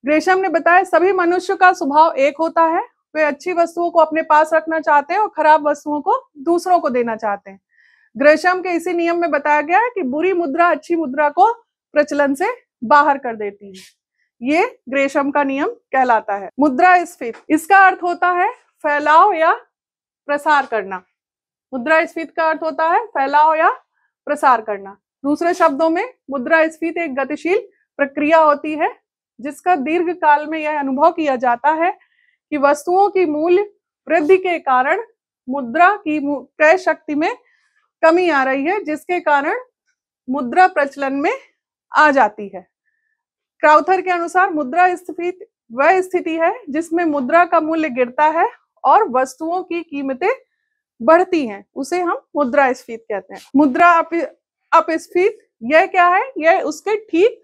ग्रेशम ने बताया सभी मनुष्य का स्वभाव एक होता है वे अच्छी वस्तुओं को अपने पास रखना चाहते हैं और खराब वस्तुओं को दूसरों को देना चाहते हैं ग्रेशम के इसी नियम में बताया गया है कि बुरी मुद्रा अच्छी मुद्रा को प्रचलन से बाहर कर देती है ये ग्रेशम का नियम कहलाता है मुद्रा स्फीत इसका अर्थ होता है फैलाव या प्रसार करना मुद्रा स्फीत का अर्थ होता है फैलाव या प्रसार करना दूसरे शब्दों में स्फीत एक गतिशील प्रक्रिया होती है जिसका दीर्घ काल में यह अनुभव किया जाता है कि वस्तुओं की मूल्य वृद्धि के कारण मुद्रा की क्रय शक्ति में कमी आ रही है जिसके कारण मुद्रा प्रचलन में आ जाती है क्राउथर के अनुसार मुद्रा स्थित वह स्थिति है जिसमें मुद्रा का मूल्य गिरता है और वस्तुओं की कीमतें बढ़ती हैं उसे हम स्फीत कहते हैं मुद्रा अपस्फीत यह क्या है यह उसके ठीक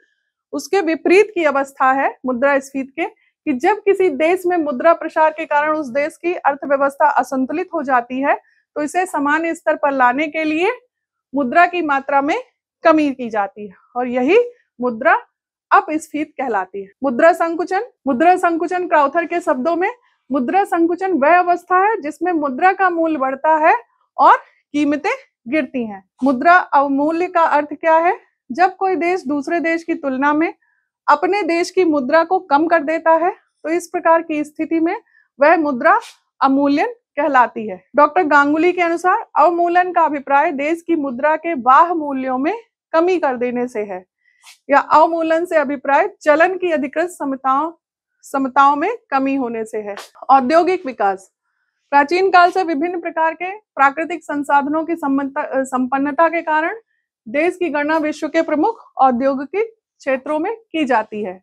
उसके विपरीत की अवस्था है मुद्रा स्फीत के कि जब किसी देश में मुद्रा प्रसार के कारण उस देश की अर्थव्यवस्था असंतुलित हो जाती है तो इसे सामान्य स्तर पर लाने के लिए मुद्रा की मात्रा में कमी की जाती है और यही मुद्रा अपस्फीत कहलाती है मुद्रा संकुचन मुद्रा संकुचन क्राउथर के शब्दों में मुद्रा संकुचन वह अवस्था है जिसमें मुद्रा का मूल बढ़ता है और कीमतें गिरती हैं मुद्रा अवमूल्य का अर्थ क्या है जब कोई देश दूसरे देश की तुलना में अपने देश की मुद्रा को कम कर देता है तो इस प्रकार की स्थिति में वह मुद्रा अमूल्यन कहलाती है डॉक्टर गांगुली के अनुसार अवमूलन का अभिप्राय देश की मुद्रा के बाह मूल्यों में कमी कर देने से है या अवमूलन से अभिप्राय चलन की अधिकृत समताओं समताओं में कमी होने से है औद्योगिक विकास प्राचीन काल से विभिन्न प्रकार के प्राकृतिक संसाधनों की संपन्नता के कारण देश की गणना विश्व के प्रमुख औद्योगिक क्षेत्रों में की जाती है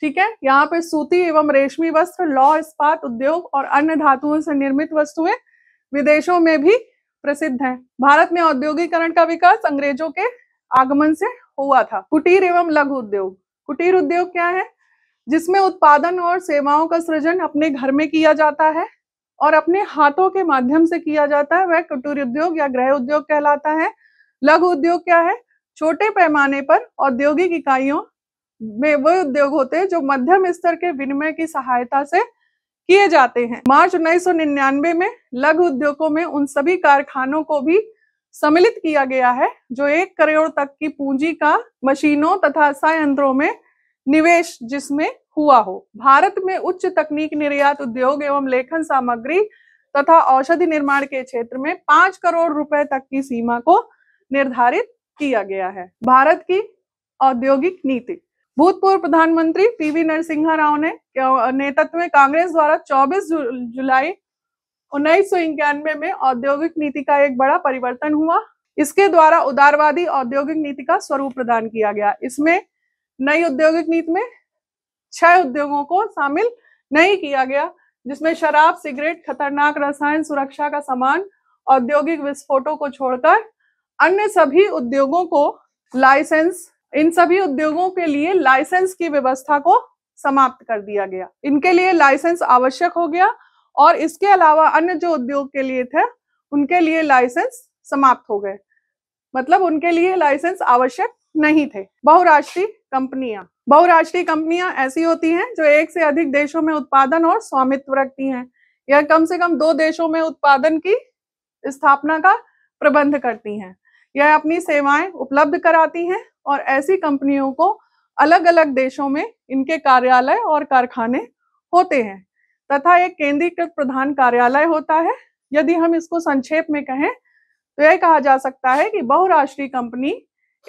ठीक है यहाँ पे सूती एवं रेशमी वस्त्र लौह इस्पात उद्योग और अन्य धातुओं से निर्मित वस्तुएं विदेशों में भी प्रसिद्ध हैं भारत में औद्योगिकरण का विकास अंग्रेजों के आगमन से हुआ था कुटीर एवं लघु उद्योग कुटीर उद्योग क्या है जिसमें उत्पादन और सेवाओं का सृजन अपने घर में किया जाता है और अपने हाथों के माध्यम से किया जाता है वह कटूर उद्योग या गृह उद्योग कहलाता है लघु उद्योग क्या है छोटे पैमाने पर औद्योगिक इकाइयों में वह उद्योग होते हैं जो मध्यम स्तर के विनिमय की सहायता से किए जाते हैं मार्च 1999 में लघु उद्योगों में उन सभी कारखानों को भी सम्मिलित किया गया है जो एक करोड़ तक की पूंजी का मशीनों तथा संयंत्रों में निवेश जिसमें हुआ हो भारत में उच्च तकनीक निर्यात उद्योग एवं लेखन सामग्री तथा औषधि निर्माण के क्षेत्र में पांच करोड़ रुपए तक की सीमा को निर्धारित किया गया है भारत की औद्योगिक नीति भूतपूर्व प्रधानमंत्री पीवी नरसिंह राव ने नेतृत्व में कांग्रेस द्वारा 24 जुलाई उन्नीस में औद्योगिक नीति का एक बड़ा परिवर्तन हुआ इसके द्वारा उदारवादी औद्योगिक नीति का स्वरूप प्रदान किया गया इसमें नई औद्योगिक नीति में छह उद्योगों को शामिल नहीं किया गया जिसमें शराब सिगरेट खतरनाक रसायन सुरक्षा का सामान औद्योगिक विस्फोटों को छोड़कर अन्य सभी उद्योगों को लाइसेंस इन सभी उद्योगों के लिए लाइसेंस की व्यवस्था को समाप्त कर दिया गया इनके लिए लाइसेंस आवश्यक हो गया और इसके अलावा अन्य जो उद्योग के लिए थे उनके लिए लाइसेंस समाप्त हो गए मतलब उनके लिए लाइसेंस आवश्यक नहीं थे बहुराष्ट्रीय कंपनियां बहुराष्ट्रीय कंपनियां ऐसी होती हैं जो एक से अधिक देशों में उत्पादन और स्वामित्व रखती हैं या कम से कम दो देशों में उत्पादन की स्थापना का प्रबंध करती हैं यह अपनी सेवाएं उपलब्ध कराती हैं और ऐसी कंपनियों को अलग अलग देशों में इनके कार्यालय और कारखाने होते हैं तथा एक केंद्रीकृत प्रधान कार्यालय होता है यदि हम इसको संक्षेप में कहें तो यह कहा जा सकता है कि बहुराष्ट्रीय कंपनी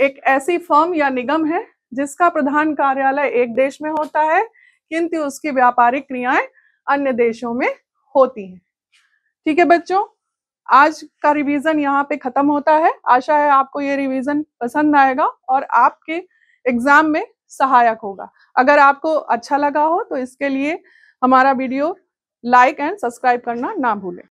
एक ऐसी फर्म या निगम है जिसका प्रधान कार्यालय एक देश में होता है किंतु उसकी व्यापारिक क्रियाएं अन्य देशों में होती हैं ठीक है बच्चों आज का रिवीजन यहाँ पे खत्म होता है आशा है आपको ये रिवीजन पसंद आएगा और आपके एग्जाम में सहायक होगा अगर आपको अच्छा लगा हो तो इसके लिए हमारा वीडियो लाइक एंड सब्सक्राइब करना ना भूलें